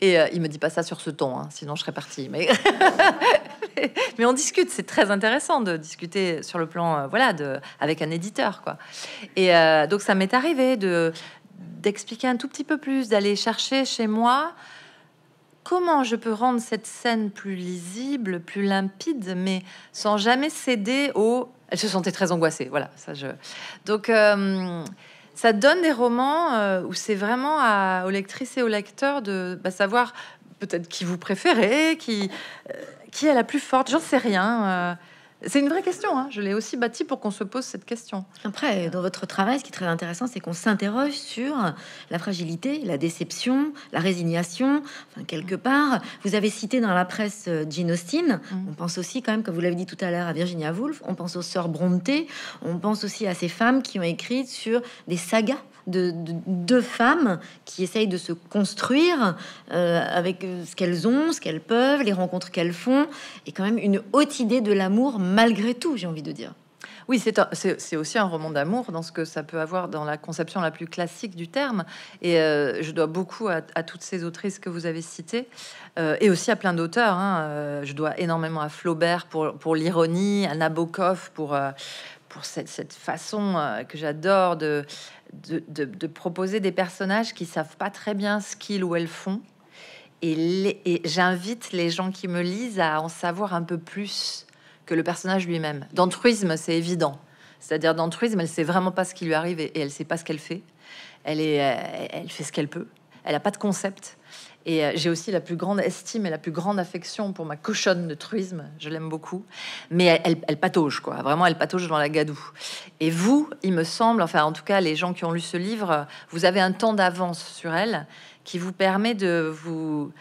Et euh, il me dit pas ça sur ce ton, hein, sinon je serais partie. Mais, mais on discute, c'est très intéressant de discuter sur le plan euh, voilà de avec un éditeur quoi. Et euh, donc ça m'est arrivé de d'expliquer un tout petit peu plus, d'aller chercher chez moi comment je peux rendre cette scène plus lisible, plus limpide, mais sans jamais céder au. Elle se sentait très angoissée, voilà ça je. Donc ça donne des romans euh, où c'est vraiment à, aux lectrices et aux lecteurs de bah, savoir peut-être qui vous préférez, qui, euh, qui est la plus forte, j'en sais rien. Euh. C'est une vraie question. Hein. Je l'ai aussi bâti pour qu'on se pose cette question. Après, euh. dans votre travail, ce qui est très intéressant, c'est qu'on s'interroge sur la fragilité, la déception, la résignation. Enfin, quelque part, vous avez cité dans la presse euh, Jean Austin, mm. On pense aussi, quand même, comme vous l'avez dit tout à l'heure, à Virginia Woolf. On pense aux sœurs Brontë. On pense aussi à ces femmes qui ont écrit sur des sagas de, deux femmes qui essayent de se construire euh, avec euh, ce qu'elles ont, ce qu'elles peuvent, les rencontres qu'elles font, et quand même une haute idée de l'amour malgré tout, j'ai envie de dire. Oui, c'est aussi un roman d'amour dans ce que ça peut avoir dans la conception la plus classique du terme. Et euh, je dois beaucoup à, toutes ces autrices que vous avez citées et aussi à plein d'auteurs. Hein. je dois énormément à Flaubert pour, l'ironie, à Nabokov pour, cette façon que j'adore de de, proposer des personnages qui savent pas très bien ce qu'ils ou elles font. Et, et j'invite les gens qui me lisent à en savoir un peu plus que le personnage lui-même. Dans Truisme, c'est évident. C'est-à-dire, dans Truisme, elle sait vraiment pas ce qui lui arrive et, elle sait pas ce qu'elle fait. Elle, est, euh, elle fait ce qu'elle peut. Elle n'a pas de concept. Et euh, j'ai aussi la plus grande estime et la plus grande affection pour ma cochonne de truisme. Je l'aime beaucoup. Mais elle, elle, patauge, quoi. Vraiment, elle patauge dans la gadoue. Et vous, il me semble, enfin, en tout cas, les gens qui ont lu ce livre, vous avez un temps d'avance sur elle qui vous permet de vous.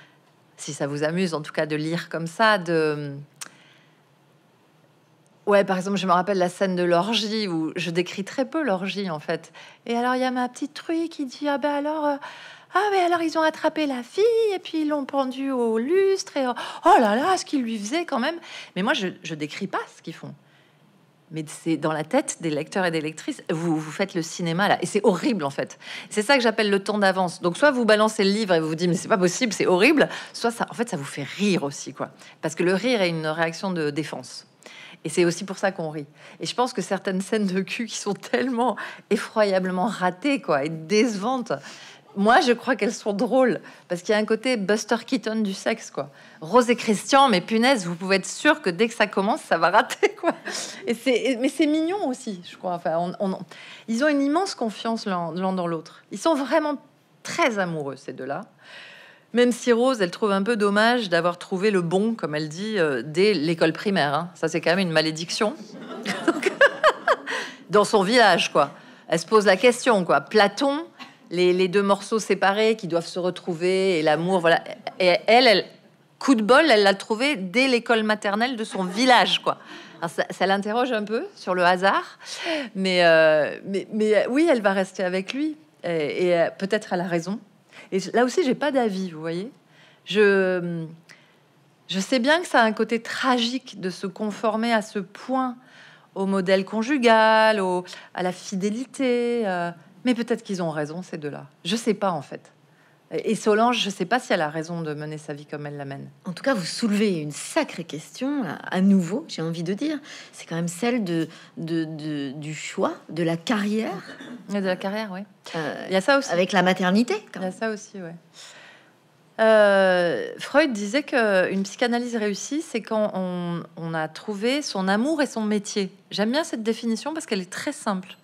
Si ça vous amuse, en tout cas, de lire comme ça, de. Ouais, par exemple, je me rappelle la scène de l'orgie où je décris très peu l'orgie en fait. Et alors, il y a ma petite truie qui dit Ah ben alors, euh, ah, mais alors ils ont attrapé la fille et puis ils l'ont pendue au lustre. Et oh, oh là là, ce qu'ils lui faisaient quand même. Mais moi, je, je décris pas ce qu'ils font. Mais c'est dans la tête des lecteurs et des lectrices. Vous, vous faites le cinéma là, et c'est horrible en fait. C'est ça que j'appelle le temps d'avance. Donc soit vous balancez le livre et vous vous dites mais c'est pas possible, c'est horrible. Soit ça, en fait, ça vous fait rire aussi quoi, parce que le rire est une réaction de défense. Et c'est aussi pour ça qu'on rit. Et je pense que certaines scènes de cul qui sont tellement effroyablement ratées quoi, et décevantes, moi, je crois qu'elles sont drôles parce qu'il y a un côté Buster Keaton du sexe, quoi. Rose et Christian, mais punaise, vous pouvez être sûr que dès que ça commence, ça va rater, quoi. Et c'est, mais c'est mignon aussi, je crois. Enfin, ils ont une immense confiance l'un, dans l'autre. Ils sont vraiment très amoureux ces deux-là. Même si Rose, elle trouve un peu dommage d'avoir trouvé le bon, comme elle dit, euh, dès l'école primaire. Hein. Ça, c'est quand même une malédiction. dans son village, quoi. Elle se pose la question, quoi. Platon, les, deux morceaux séparés qui doivent se retrouver et l'amour. Voilà. Et elle, coup de bol, elle l'a trouvé dès l'école maternelle de son village, quoi. ça, l'interroge un peu sur le hasard, mais, euh, mais, euh, oui, elle va rester avec lui et, euh, peut-être elle a raison. Et là aussi, j'ai pas d'avis, vous voyez. Je, sais bien que ça a un côté tragique de se conformer à ce point au modèle conjugal, à la fidélité. Mais peut-être qu'ils ont raison, ces deux-là. Je sais pas, en fait. Et Solange, je ne sais pas si elle a raison de mener sa vie comme elle la mène. En tout cas, vous soulevez une sacrée question, à nouveau, j'ai envie de dire. C'est quand même celle de, du choix, de la carrière. de la carrière, oui. Euh, Il y a ça aussi. Avec la maternité. Quand Il y a ça aussi, oui. Euh, Freud disait qu'une psychanalyse réussie, c'est quand on a trouvé son amour et son métier. J'aime bien cette définition parce qu'elle est très simple.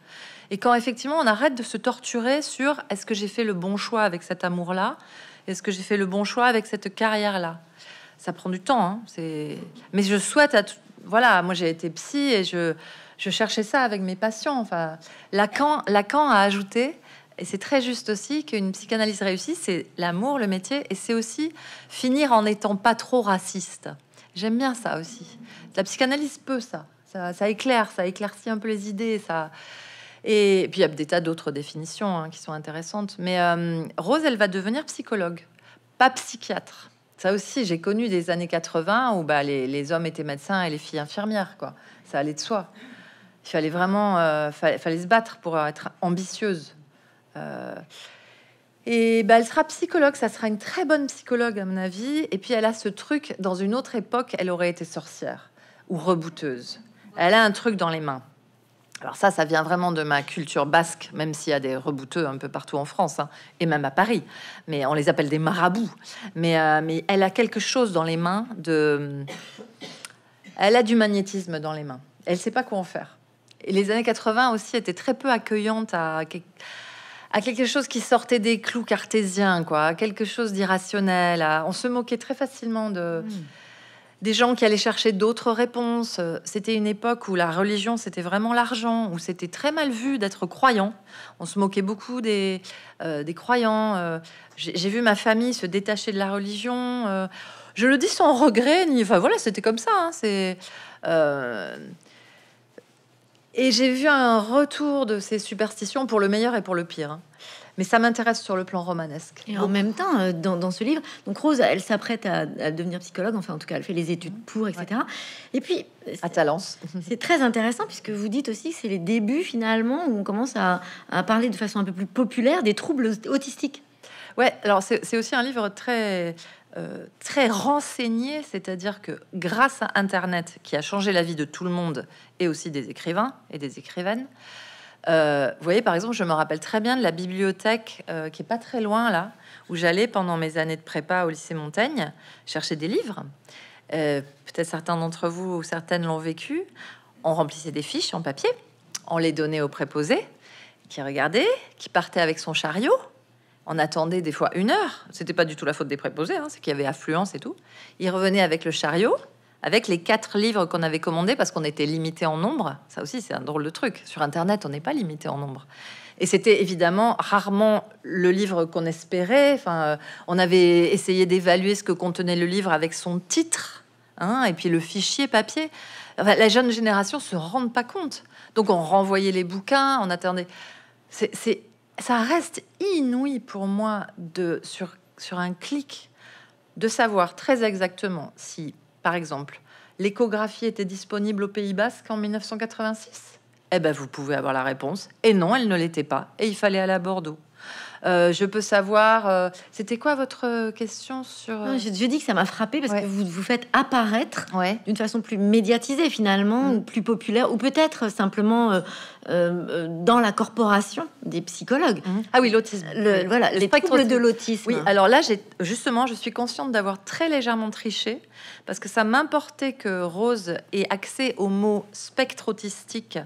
Et quand effectivement on arrête de se torturer sur est-ce que j'ai fait le bon choix avec cet amour-là Est-ce que j'ai fait le bon choix avec cette carrière-là Ça prend du temps. Hein, mais je souhaite à Voilà, moi j'ai été psy et je, cherchais ça avec mes patients. Enfin, Lacan, a ajouté et c'est très juste aussi qu'une psychanalyse réussie, c'est l'amour, le métier, et c'est aussi finir en n'étant pas trop raciste. J'aime bien ça aussi. La psychanalyse peut ça. ça. ça. éclaire, ça éclaircit un peu les idées, ça, et puis il y a des tas d'autres définitions hein, qui sont intéressantes. Mais euh, Rose, elle va devenir psychologue, pas psychiatre. Ça aussi, j'ai connu des années 80 où bah, les, hommes étaient médecins et les filles infirmières. Quoi. Ça allait de soi. Il fallait vraiment euh, se battre pour être ambitieuse. Euh, et bah, elle sera psychologue, ça sera une très bonne psychologue à mon avis. Et puis elle a ce truc, dans une autre époque, elle aurait été sorcière ou rebouteuse. Elle a un truc dans les mains. Alors ça, ça vient vraiment de ma culture basque, même s'il y a des rebouteux un peu partout en France, hein, et même à Paris. Mais on les appelle des marabouts. Mais, euh, mais elle a quelque chose dans les mains de... Euh, elle a du magnétisme dans les mains. Elle sait pas quoi en faire. Et les années 80 aussi étaient très peu accueillantes à à quelque chose qui sortait des clous cartésiens, quoi, à quelque chose d'irrationnel. On se moquait très facilement de. Hmm des gens qui allaient chercher d'autres réponses. Euh, c'était une époque où la religion, c'était vraiment l'argent, où c'était très mal vu d'être croyant. On se moquait beaucoup des, euh, croyants. Euh, j'ai vu ma famille se détacher de la religion. je le dis sans regret, ni... Enfin voilà, c'était comme ça. Hein, et j'ai vu un retour de ces superstitions pour le meilleur et pour le pire. Hein. Mais ça m'intéresse sur le plan romanesque. Et en même temps, euh, dans, ce livre, donc Rose, elle s'apprête à, devenir psychologue, enfin en tout cas, elle fait les études mmh. pour, etc. Et puis... Euh, à Talence. C'est très intéressant puisque vous dites aussi que c'est les débuts finalement où on commence à, parler de façon un peu plus populaire des troubles autistiques. Ouais, alors c'est aussi un livre très euh, très renseigné, c'est-à-dire que grâce à Internet, qui a changé la vie de tout le monde et aussi des écrivains et des écrivaines, euh, vous voyez, par exemple, je me rappelle très bien de la bibliothèque euh, qui est pas très loin là, où j'allais pendant mes années de prépa au lycée Montaigne chercher des livres. Euh, peut-être certains d'entre vous ou certaines l'ont vécu. On remplissait des fiches en papier, on les donnait aux préposés qui regardaient, qui partait avec son chariot. On attendait des fois une heure. C'était pas du tout la faute des préposés, hein, c'est qu'il y avait affluence et tout. Il revenait avec le chariot avec les quatre livres qu'on avait commandés parce qu'on était limité en nombre. Ça aussi, c'est un drôle de truc. Sur Internet, on n'est pas limité en nombre. Et c'était évidemment rarement le livre qu'on espérait. Enfin, euh, on avait essayé d'évaluer ce que contenait le livre avec son titre, hein, et puis le fichier papier. la jeune génération se rend pas compte. Donc on renvoyait les bouquins, on attendait. ça reste inouï pour moi de sur un clic de savoir très exactement si par exemple, l'échographie était disponible au Pays Basque en 1986 Eh bien, vous pouvez avoir la réponse. Et non, elle ne l'était pas. Et il fallait aller à Bordeaux. Euh, je peux savoir. Euh, c'était quoi votre question sur je, dis que ça m'a frappé parce que vous vous faites apparaître d'une façon plus médiatisée finalement, mm. plus populaire, ou peut-être simplement euh, dans la corporation des psychologues. Mm. Ah oui, l'autisme. voilà, les troubles de l'autisme. Oui, alors là, justement, je suis consciente d'avoir très légèrement triché parce que ça m'importait que Rose ait accès au mot spectre autistique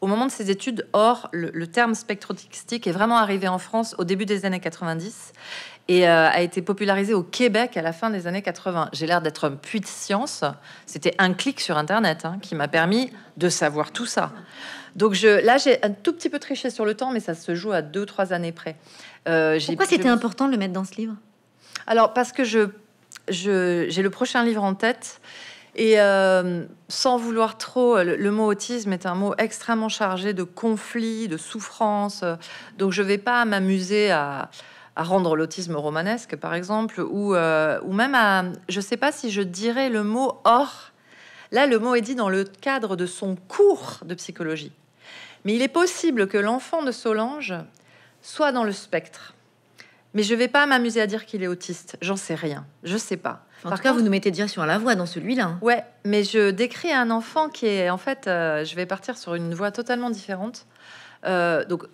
au moment de ses études. Or, le, terme spectrotistique est vraiment arrivé en France au début des années 90 et euh, a été popularisé au Québec à la fin des années 80. J'ai l'air d'être un puits de science. C'était un clic sur Internet hein, qui m'a permis de savoir tout ça. Donc je, là, j'ai un tout petit peu triché sur le temps, mais ça se joue à deux, trois années près. Euh, Pourquoi c'était important de le mettre dans ce livre Alors, parce que je, j'ai le prochain livre en tête et euh, sans vouloir trop, le, mot autisme est un mot extrêmement chargé de conflits, de souffrances. Donc je ne vais pas m'amuser à, rendre l'autisme romanesque, par exemple, ou, euh, ou même à... Je ne sais pas si je dirais le mot or. Là, le mot est dit dans le cadre de son cours de psychologie. Mais il est possible que l'enfant de Solange soit dans le spectre. Mais je ne vais pas m'amuser à dire qu'il est autiste. J'en sais rien. Je ne sais pas. en tout cas, vous nous mettez direction sur la voie dans celui-là. Oui, hein. Ouais, mais je décris un enfant qui est en fait, euh, je vais partir sur une voie totalement différente. Euh, donc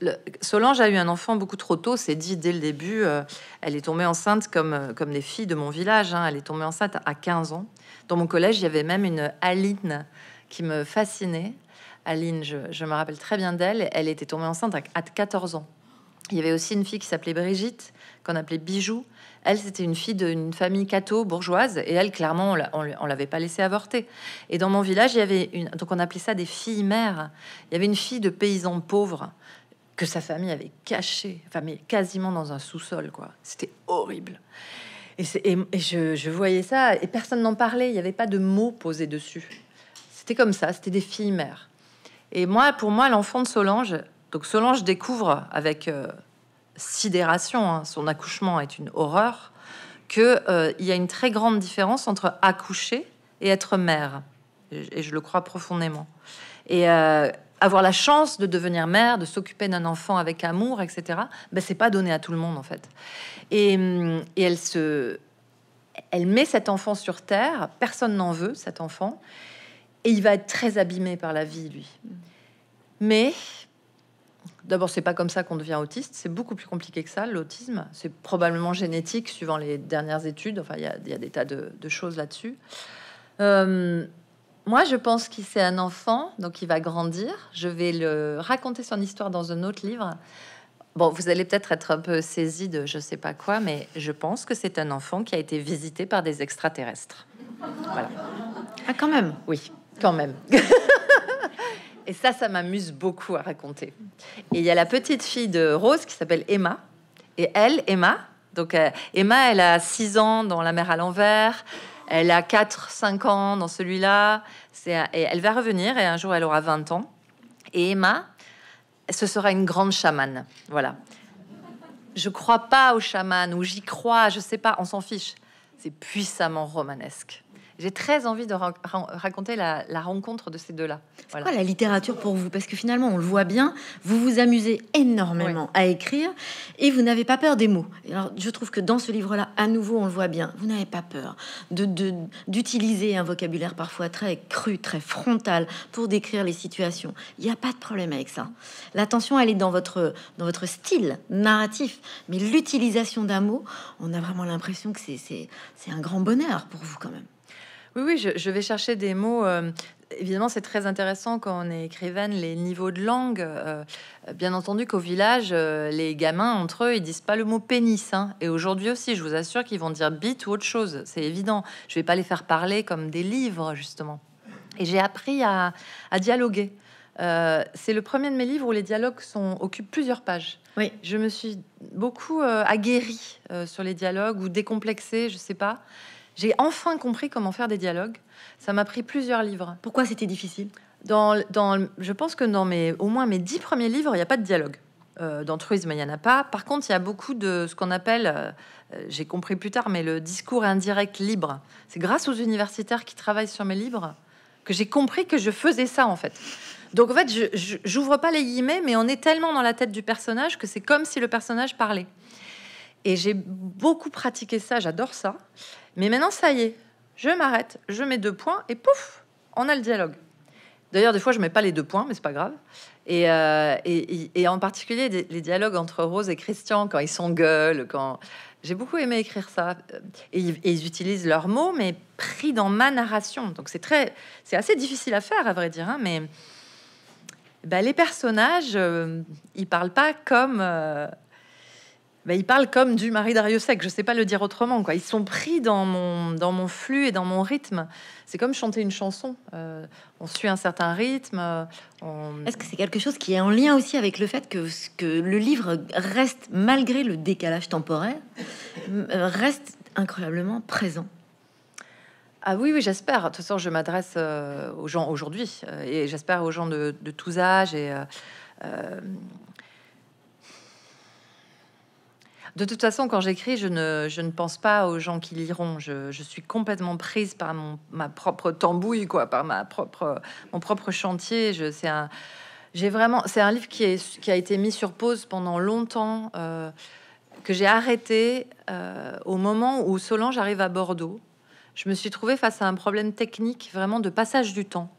Solange a eu un enfant beaucoup trop tôt, c'est dit dès le début. Euh, elle est tombée enceinte comme, comme les filles de mon village. Hein. elle est tombée enceinte à 15 ans. Dans mon collège, il y avait même une Aline qui me fascinait. Aline, je, me rappelle très bien d'elle. Elle était tombée enceinte à 14 ans. Il y avait aussi une fille qui s'appelait Brigitte, qu'on appelait Bijou. Elle, c'était une fille d'une famille catho bourgeoise, et elle, clairement, on l'avait pas laissée avorter. Et dans mon village, il y avait une, donc on appelait ça des filles mères. Il y avait une fille de paysans pauvres que sa famille avait cachée, enfin, mais quasiment dans un sous-sol, quoi. C'était horrible. Et, je, je, voyais ça, et personne n'en parlait. Il n'y avait pas de mots posés dessus. C'était comme ça. C'était des filles mères. Et moi, pour moi, l'enfant de Solange, donc Solange découvre avec euh, sidération, hein, son accouchement est une horreur, qu'il euh, il y a une très grande différence entre accoucher et être mère. Et, je le crois profondément. Et euh, avoir la chance de devenir mère, de s'occuper d'un enfant avec amour, etc., ben, c'est pas donné à tout le monde en fait. Et, hum, et elle se. Elle met cet enfant sur terre, personne n'en veut cet enfant, et il va être très abîmé par la vie, lui. Mmh. Mais D'abord, c'est pas comme ça qu'on devient autiste. C'est beaucoup plus compliqué que ça. L'autisme, c'est probablement génétique, suivant les dernières études. Enfin, il y, a des tas de, choses là-dessus. Euh, moi, je pense qu'il c'est un enfant, donc il va grandir. Je vais le raconter son histoire dans un autre livre. Bon, vous allez peut-être être un peu saisi de je sais pas quoi, mais je pense que c'est un enfant qui a été visité par des extraterrestres. Voilà. Ah, quand même. Oui, quand même. Et ça, ça m'amuse beaucoup à raconter. Et il y a la petite fille de Rose qui s'appelle Emma. Et elle, Emma, donc euh, Emma, elle a 6 ans dans La mer à l'envers. Elle a 4-5 ans dans celui-là. Et elle va revenir et un jour, elle aura 20 ans. Et Emma, ce sera une grande chamane. Voilà. Je crois pas aux chamanes ou j'y crois, je sais pas, on s'en fiche. C'est puissamment romanesque j'ai très envie de raconter la, rencontre de ces deux-là. Quoi, la littérature pour vous Parce que finalement, on le voit bien, vous vous amusez énormément à écrire et vous n'avez pas peur des mots. Alors, je trouve que dans ce livre-là, à nouveau, on le voit bien, vous n'avez pas peur d'utiliser de, un vocabulaire parfois très cru, très frontal pour décrire les situations. Il n'y a pas de problème avec ça. L'attention, elle est dans votre, dans votre style narratif, mais l'utilisation d'un mot, on a vraiment l'impression que c'est un grand bonheur pour vous quand même. Oui, oui, je, vais chercher des mots. Euh, évidemment, c'est très intéressant quand on est écrivaine, les niveaux de langue. Euh, bien entendu qu'au village, euh, les gamins, entre eux, ils disent pas le mot pénis. Hein. Et aujourd'hui aussi, je vous assure qu'ils vont dire bite ou autre chose. C'est évident. Je vais pas les faire parler comme des livres, justement. Et j'ai appris à, dialoguer. c'est le premier de mes livres où les dialogues sont, occupent plusieurs pages. Oui. Je me suis beaucoup aguerrie sur les dialogues ou décomplexée, je ne sais pas. J'ai enfin compris comment faire des dialogues. Ça m'a pris plusieurs livres. Pourquoi c'était difficile Je pense que dans mes, au moins mes dix premiers livres, il n'y a pas de dialogue. Euh, dans Truisme, il n'y en a pas. Par contre, il y a beaucoup de ce qu'on appelle, euh, euh, j'ai compris plus tard, mais le discours indirect libre. C'est grâce aux universitaires qui travaillent sur mes livres que j'ai compris que je faisais ça, en fait. Donc, en fait, je, n'ouvre pas les guillemets, mais on est tellement dans la tête du personnage que c'est comme si le personnage parlait. Et j'ai beaucoup pratiqué ça, j'adore ça. Mais maintenant, ça y est, je m'arrête, je mets deux points et pouf, on a le dialogue. D'ailleurs, des fois, je mets pas les deux points, mais c'est pas grave. Et, euh, et, en particulier les dialogues entre Rose et Christian quand ils s'engueulent, quand j'ai beaucoup aimé écrire ça. Et ils, utilisent leurs mots, mais pris dans ma narration. Donc c'est très, c'est assez difficile à faire, à vrai dire. Hein, mais bah, les personnages, euh, ils parlent pas comme euh, ben, bah, il parle comme du mari d'Ariosec, je ne sais pas le dire autrement. Quoi. Ils sont pris dans mon, dans mon flux et dans mon rythme. C'est comme chanter une chanson. Euh, on suit un certain rythme. Euh, on... Est-ce que c'est quelque chose qui est en lien aussi avec le fait que, que le livre reste, malgré le décalage temporaire, euh, reste incroyablement présent ah oui, oui, j'espère. De toute façon, je m'adresse aux gens aujourd'hui et j'espère aux gens de, de tous âges et de toute façon, quand j'écris, je ne, je ne pense pas aux gens qui liront. Je, je suis complètement prise par ma propre tambouille, quoi, par ma propre, mon propre chantier. Je, c'est un, j'ai vraiment, c'est un livre qui, est, qui a été mis sur pause pendant longtemps, euh, que j'ai arrêté euh, au moment où Solange arrive à Bordeaux. Je me suis trouvée face à un problème technique, vraiment de passage du temps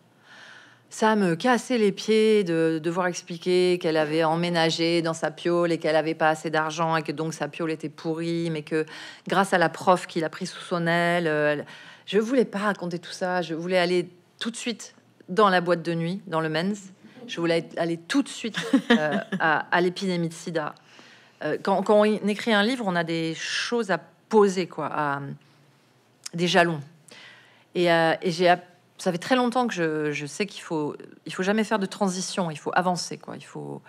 ça me cassait les pieds de devoir expliquer qu'elle avait emménagé dans sa piole et qu'elle n'avait pas assez d'argent et que donc sa piole était pourrie, mais que grâce à la prof qu'il a pris sous son aile, euh, je voulais pas raconter tout ça. Je voulais aller tout de suite dans la boîte de nuit, dans le Men's. Je voulais aller tout de suite euh, à, l'épidémie de sida. Euh, quand, on écrit un livre, on a des choses à poser, quoi, des jalons. Et, et j'ai appris ça fait très longtemps que je, sais qu'il faut, il faut jamais faire de transition, il faut avancer, quoi. Il faut.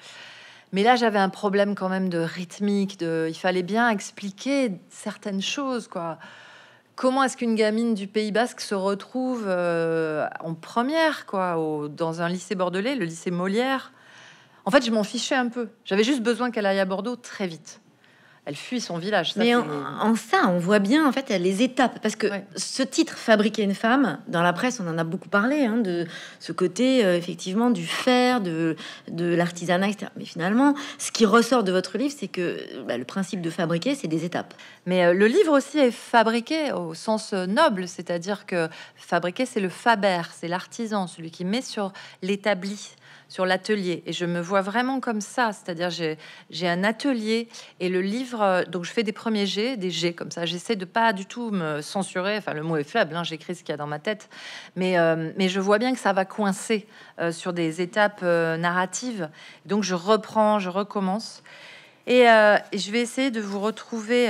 Mais là, j'avais un problème quand même de rythmique, de, il fallait bien expliquer certaines choses, quoi. Comment est-ce qu'une gamine du Pays Basque se retrouve euh, en première, quoi, dans un lycée bordelais, le lycée Molière En fait, je m'en fichais un peu. J'avais juste besoin qu'elle aille à Bordeaux très vite elle fuit son village. Mais en, ça, on voit bien en fait les étapes, parce que ce titre "Fabriquer une femme" dans la presse, on en a beaucoup parlé hein, de ce côté euh, effectivement du fer, de de l'artisanat, etc. Mais finalement, ce qui ressort de votre livre, c'est que bah, le principe de fabriquer, c'est des étapes. Mais euh, le livre aussi est fabriqué au sens euh, noble, c'est-à-dire que fabriquer, c'est le faber, c'est l'artisan, celui qui met sur l'établi sur l'atelier. Et je me vois vraiment comme ça, c'est-à-dire j'ai un atelier et le livre, euh, donc je fais des premiers jets, des jets comme ça. J'essaie de pas du tout me censurer, enfin le mot est faible, hein, j'écris ce qu'il y a dans ma tête, mais, euh, mais je vois bien que ça va coincer euh, sur des étapes narratives. Donc je reprends, je recommence. Et je vais essayer de vous retrouver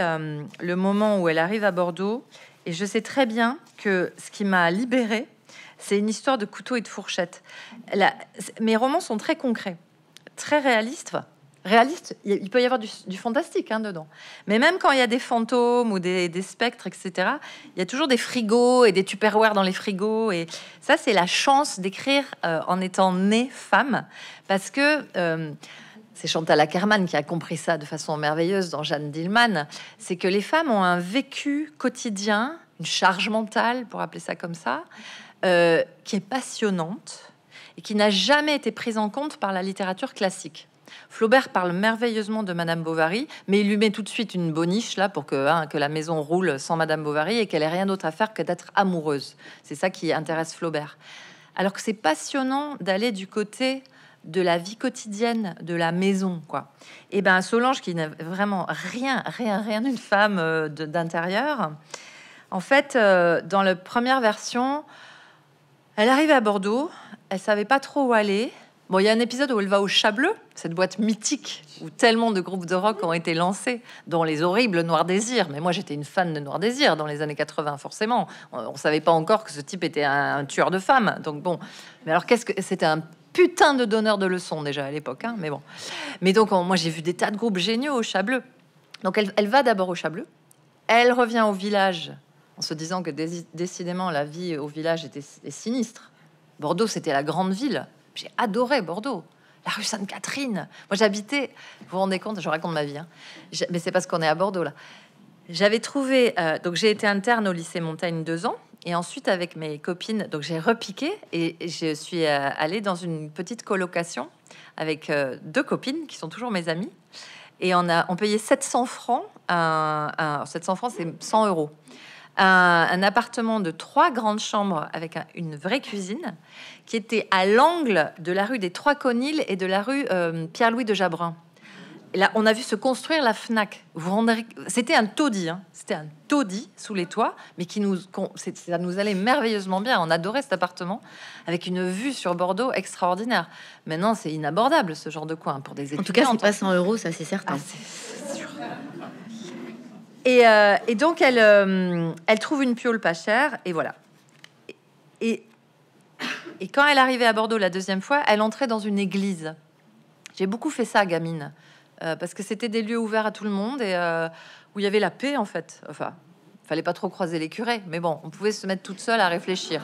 le moment où elle arrive à Bordeaux. Et je sais très bien que ce qui m'a libérée, c'est une histoire de couteau et de fourchette. mes romans sont très concrets, très réalistes. il peut y avoir du, fantastique hein, dedans. Mais même quand il y a des fantômes ou des, spectres, etc., il y a toujours des frigos et des Tupperware dans les frigos. Et ça, c'est la chance d'écrire euh, en étant née femme. Parce que... Euh, c'est Chantal Ackerman qui a compris ça de façon merveilleuse dans Jeanne Dillman, c'est que les femmes ont un vécu quotidien, une charge mentale, pour appeler ça comme ça, euh, qui est passionnante et qui n'a jamais été prise en compte par la littérature classique. Flaubert parle merveilleusement de Madame Bovary, mais il lui met tout de suite une boniche là pour que, hein, que la maison roule sans Madame Bovary et qu'elle ait rien d'autre à faire que d'être amoureuse. C'est ça qui intéresse Flaubert. Alors que c'est passionnant d'aller du côté de la vie quotidienne de la maison, quoi. Et eh ben Solange qui n'a vraiment rien, rien, rien d'une femme euh, d'intérieur. En fait, euh, dans la première version, elle arrive à Bordeaux, elle savait pas trop où aller. Bon, il y a un épisode où elle va au Chat cette boîte mythique où tellement de groupes de rock ont été lancés, dont les horribles Noir Désir. Mais moi, j'étais une fan de Noir Désir dans les années 80, forcément. On, ne savait pas encore que ce type était un, tueur de femmes. Donc bon, mais alors qu'est-ce que c'était un putain de donneur de leçons déjà à l'époque, hein, mais bon. Mais donc, moi, j'ai vu des tas de groupes géniaux au Chat Donc, elle, va d'abord au Chat elle revient au village en se disant que décidément la vie au village était sinistre. Bordeaux, c'était la grande ville. J'ai adoré Bordeaux. La rue Sainte-Catherine. Moi, j'habitais. Vous vous rendez compte Je raconte ma vie. Hein. Mais c'est parce qu'on est à Bordeaux là. J'avais trouvé. Euh, donc, j'ai été interne au lycée Montaigne deux ans. Et ensuite, avec mes copines, donc j'ai repiqué et je suis euh, allée dans une petite colocation avec euh, deux copines qui sont toujours mes amies. Et on a on payait 700 francs. 700 francs, c'est 100 euros un, appartement de trois grandes chambres avec une vraie cuisine qui était à l'angle de la rue des Trois Conils et de la rue euh, Pierre-Louis de Jabrin. là, on a vu se construire la Fnac. C'était un taudis, hein. c'était un taudis sous les toits, mais qui nous, ça nous allait merveilleusement bien. On adorait cet appartement avec une vue sur Bordeaux extraordinaire. Maintenant, c'est inabordable ce genre de coin hein, pour des étudiants. En tout cas, c'est pas 100 euros, ça c'est certain. Ah, euh, et, donc, elle, euh, trouve une piole pas chère, et voilà. Et, quand elle arrivait à Bordeaux la deuxième fois, elle entrait dans une église. J'ai beaucoup fait ça, gamine, euh, parce que c'était des lieux ouverts à tout le monde et où il y avait la paix, en fait. Enfin, fallait pas trop croiser les curés, mais bon, on pouvait se mettre toute seule à réfléchir.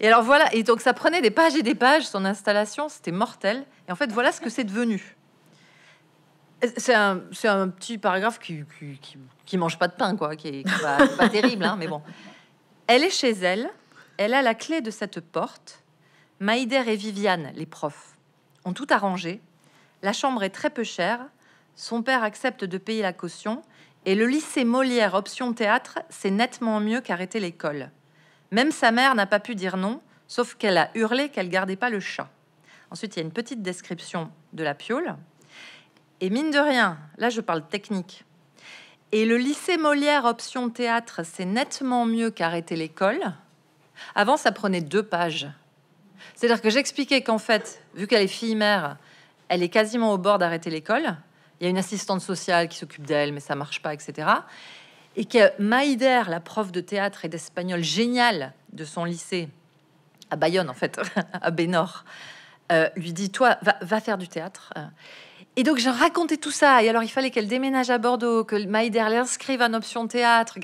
et alors voilà, et donc ça prenait des pages et des pages, son installation, c'était mortel. Et en fait, voilà ce que c'est devenu. C'est un, petit paragraphe qui, mange pas de pain, quoi, qui est, pas, terrible, hein, mais bon. Elle est chez elle, elle a la clé de cette porte. Maïder et Viviane, les profs, ont tout arrangé. La chambre est très peu chère. Son père accepte de payer la caution. Et le lycée Molière option théâtre, c'est nettement mieux qu'arrêter l'école. Même sa mère n'a pas pu dire non, sauf qu'elle a hurlé qu'elle gardait pas le chat. Ensuite, il y a une petite description de la pioule. Et mine de rien, là je parle technique. Et le lycée Molière option théâtre, c'est nettement mieux qu'arrêter l'école. Avant, ça prenait deux pages. C'est-à-dire que j'expliquais qu'en fait, vu qu'elle est fille-mère, elle est quasiment au bord d'arrêter l'école. Il y a une assistante sociale qui s'occupe d'elle, mais ça marche pas, etc. Et que Maïder, la prof de théâtre et d'espagnol géniale de son lycée, à Bayonne en fait, à Bénor, euh, lui dit, toi, va, va faire du théâtre. Et donc, je racontais tout ça. Et alors, il fallait qu'elle déménage à Bordeaux, que Maïder l'inscrive en option théâtre.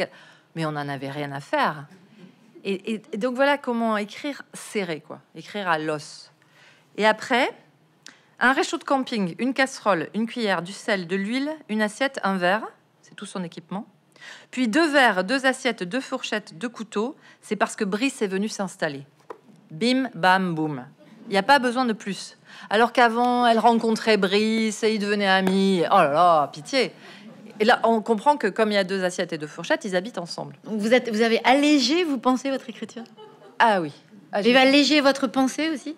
Mais on n'en avait rien à faire. Et, et, donc, voilà comment écrire serré, quoi. Écrire à l'os. Et après, un réchaud de camping, une casserole, une cuillère, du sel, de l'huile, une assiette, un verre. C'est tout son équipement. Puis deux verres, deux assiettes, deux fourchettes, deux couteaux. C'est parce que Brice est venu s'installer. Bim, bam, boum. Il n'y a pas besoin de plus. Alors qu'avant, elle rencontrait Brice et ils devenaient amis. Oh là là, pitié. Et là, on comprend que comme il y a deux assiettes et deux fourchettes, ils habitent ensemble. Vous, êtes, vous avez allégé, vous pensez, votre écriture Ah oui. Ah, vous allégé votre pensée aussi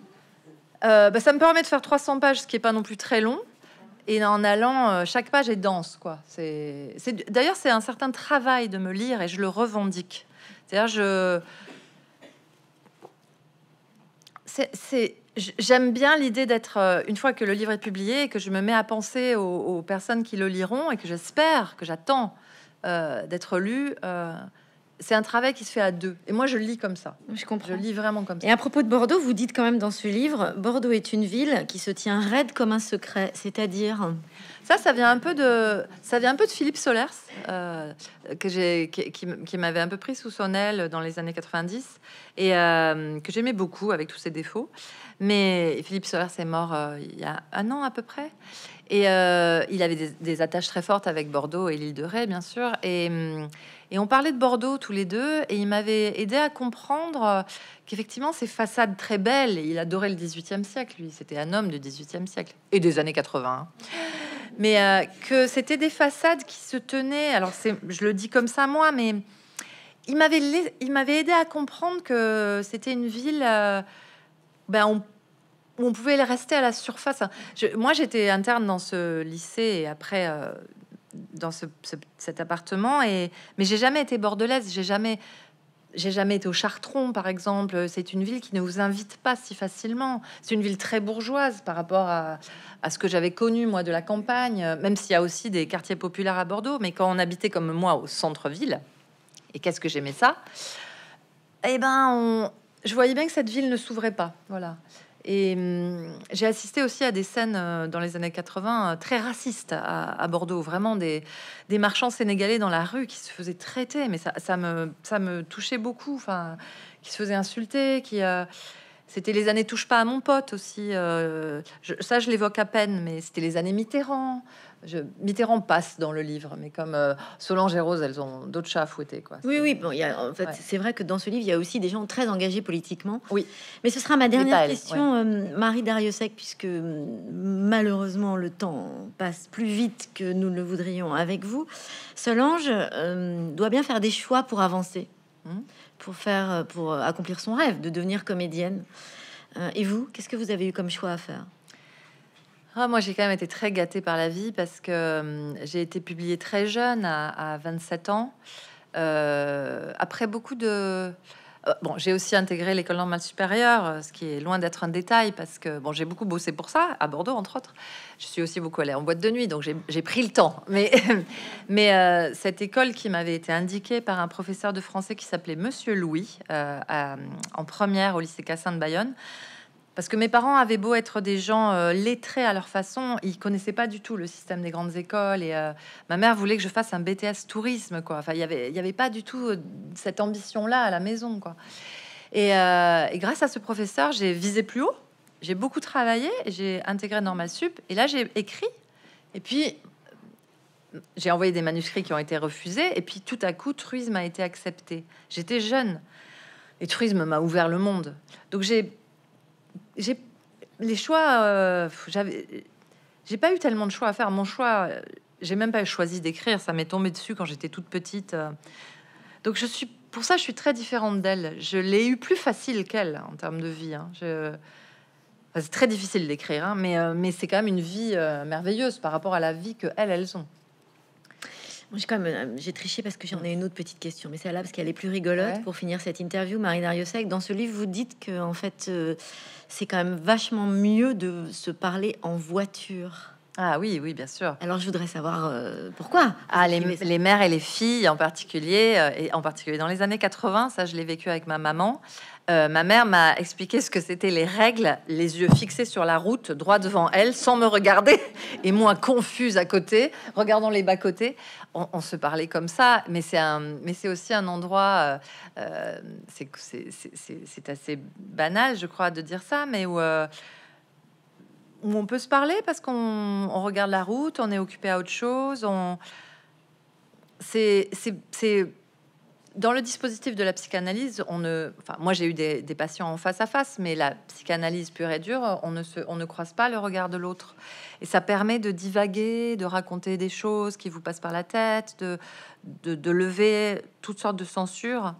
euh, bah, Ça me permet de faire 300 pages, ce qui n'est pas non plus très long. Et en allant, euh, chaque page est dense, quoi. C'est, d'ailleurs, c'est un certain travail de me lire et je le revendique. C'est-à-dire, je, c'est, J'aime bien l'idée d'être, euh, une fois que le livre est publié, et que je me mets à penser aux, personnes qui le liront et que j'espère, que j'attends euh, d'être lu. Euh, c'est un travail qui se fait à deux. Et moi, je lis comme ça. Je comprends. Je lis vraiment comme ça. Et à propos de Bordeaux, vous dites quand même dans ce livre, Bordeaux est une ville qui se tient raide comme un secret, c'est-à-dire ça, ça vient un peu de, ça vient un peu de Philippe Solers, euh, que j'ai, qui, m'avait un peu pris sous son aile dans les années 90 et euh, que j'aimais beaucoup avec tous ses défauts. Mais Philippe Solers est mort euh, il y a un an à peu près. Et euh, il avait des, attaches très fortes avec Bordeaux et l'île de Ré, bien sûr. Et, hum, et, on parlait de Bordeaux tous les deux. Et il m'avait aidé à comprendre qu'effectivement, ces façades très belles, il adorait le 18e siècle, lui. C'était un homme du 18e siècle et des années 80. Hein. Mais euh, que c'était des façades qui se tenaient. Alors, je le dis comme ça, moi, mais il m'avait aidé à comprendre que c'était une ville. Euh, ben, on on pouvait rester à la surface. moi, j'étais interne dans ce lycée et après euh, dans cet appartement, et mais j'ai jamais été bordelaise, j'ai jamais. jamais été au Chartron, par exemple. C'est une ville qui ne vous invite pas si facilement. C'est une ville très bourgeoise par rapport à, ce que j'avais connu, moi, de la campagne, même s'il y a aussi des quartiers populaires à Bordeaux. Mais quand on habitait comme moi au centre-ville, et qu'est-ce que j'aimais ça, eh ben, je voyais bien que cette ville ne s'ouvrait pas. Voilà. Et hum, j'ai assisté aussi à des scènes euh, dans les années 80 euh, très racistes à, Bordeaux, vraiment des, marchands sénégalais dans la rue qui se faisaient traiter, mais ça, me, touchait beaucoup, enfin, qui se faisaient insulter, qui... Euh, c'était les années touche pas à mon pote aussi. ça, je l'évoque à peine, mais c'était les années Mitterrand. Mitterrand passe dans le livre, mais comme euh, Solange et Rose, elles ont d'autres chats à fouetter. Quoi. Oui, oui, en c'est vrai que dans ce livre, il y a aussi des gens très engagés politiquement. Oui. Mais ce sera ma dernière question, euh, Marie Dariussec, puisque euh, malheureusement, le temps passe plus vite que nous le voudrions avec vous. Solange doit bien faire des choix pour avancer, hmm. pour, faire, pour accomplir son rêve de devenir comédienne. et vous, qu'est-ce que vous avez eu comme choix à faire ah, moi, j'ai quand même été très gâtée par la vie parce que hum, j'ai été publiée très jeune, à, 27 ans. Euh, après beaucoup de... Euh, bon, j'ai aussi intégré l'école normale supérieure, euh, ce qui est loin d'être un détail parce que bon, j'ai beaucoup bossé pour ça à Bordeaux entre autres. Je suis aussi beaucoup allée en boîte de nuit, donc j'ai pris le temps. Mais, cette école qui m'avait été indiquée par un professeur de français qui s'appelait Monsieur Louis hum, en première au lycée Cassin de Bayonne parce que mes parents avaient beau être des gens euh, lettrés à leur façon, ils connaissaient pas du tout le système des grandes écoles. Et euh, ma mère voulait que je fasse un BTS tourisme, quoi. Enfin, il y avait, avait pas du tout euh, cette ambition-là à la maison, quoi. Et, grâce à ce professeur, j'ai visé plus haut. J'ai beaucoup travaillé, j'ai intégré Normal Sup, et là j'ai écrit. Et puis j'ai envoyé des manuscrits qui ont été refusés, et puis tout à coup, Truisme a été accepté. J'étais jeune, et Truisme m'a ouvert le monde. Donc j'ai j'ai les choix. Euh, j'avais, j'ai pas eu tellement de choix à faire. Mon choix, euh, j'ai même pas choisi d'écrire. Ça m'est tombé dessus quand j'étais toute petite. Euh. Donc je suis pour ça, je suis très différente d'elle. Je l'ai eu plus facile qu'elle en termes de vie. Hein. c'est très difficile d'écrire, hein, mais, c'est quand même une vie merveilleuse par rapport à la vie que elles ont. Euh, j'ai triché parce que j'en ai une autre petite question, mais c'est là parce qu'elle est plus rigolote pour finir cette interview. Marine Ariosec, dans ce livre, vous dites que en fait, euh, c'est quand même vachement mieux de se parler en voiture. Ah oui, oui, bien sûr. Alors je voudrais savoir euh, pourquoi. Ah, les, mères et les filles en particulier, euh, et en particulier dans les années 80, ça je l'ai vécu avec ma maman. Euh, ma mère m'a expliqué ce que c'était les règles, les yeux fixés sur la route, droit devant elle, sans me regarder, et moi confuse à côté, regardant les bas-côtés. On, se parlait comme ça, mais c'est un, mais c'est aussi un endroit, c'est assez banal, je crois, de dire ça, mais où on peut se parler parce qu'on regarde la route, on est occupé à autre chose. On... C'est dans le dispositif de la psychanalyse, on ne, moi j'ai eu des, patients en face à face, mais la psychanalyse pure et dure, on ne, croise pas le regard de l'autre. Et ça permet de divaguer, de raconter des choses qui vous passent par la tête, de, lever toutes sortes de censures.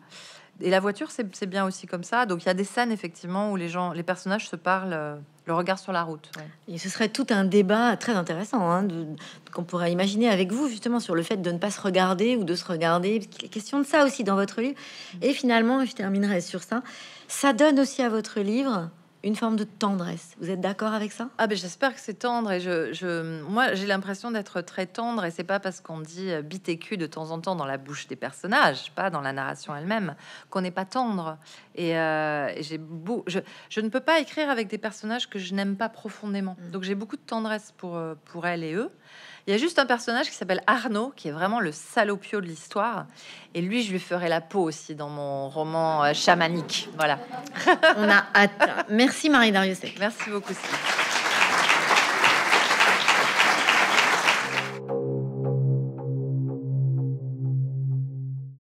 Et la voiture, c'est bien aussi comme ça. Donc il y a des scènes effectivement où les gens, les personnages se parlent euh, le regard sur la route. Et ce serait tout un débat très intéressant hein, qu'on pourrait imaginer avec vous, justement, sur le fait de ne pas se regarder ou de se regarder, parce est question de ça aussi dans votre livre. Et finalement, je terminerai sur ça. Ça donne aussi à votre livre une forme de tendresse. Vous êtes d'accord avec ça Ah ben, j'espère que c'est tendre et je, moi j'ai l'impression d'être très tendre et c'est pas parce qu'on dit euh, bite de temps en temps dans la bouche des personnages, pas dans la narration elle-même, qu'on n'est pas tendre. Et, euh, j'ai beau, je, ne peux pas écrire avec des personnages que je n'aime pas profondément. Mm. Donc j'ai beaucoup de tendresse pour euh, pour elle et eux. Il y a juste un personnage qui s'appelle Arnaud, qui est vraiment le salopio de l'histoire. Et lui, je lui ferai la peau aussi dans mon roman euh, chamanique. Voilà. On a Merci Marie Dariussec. Merci beaucoup.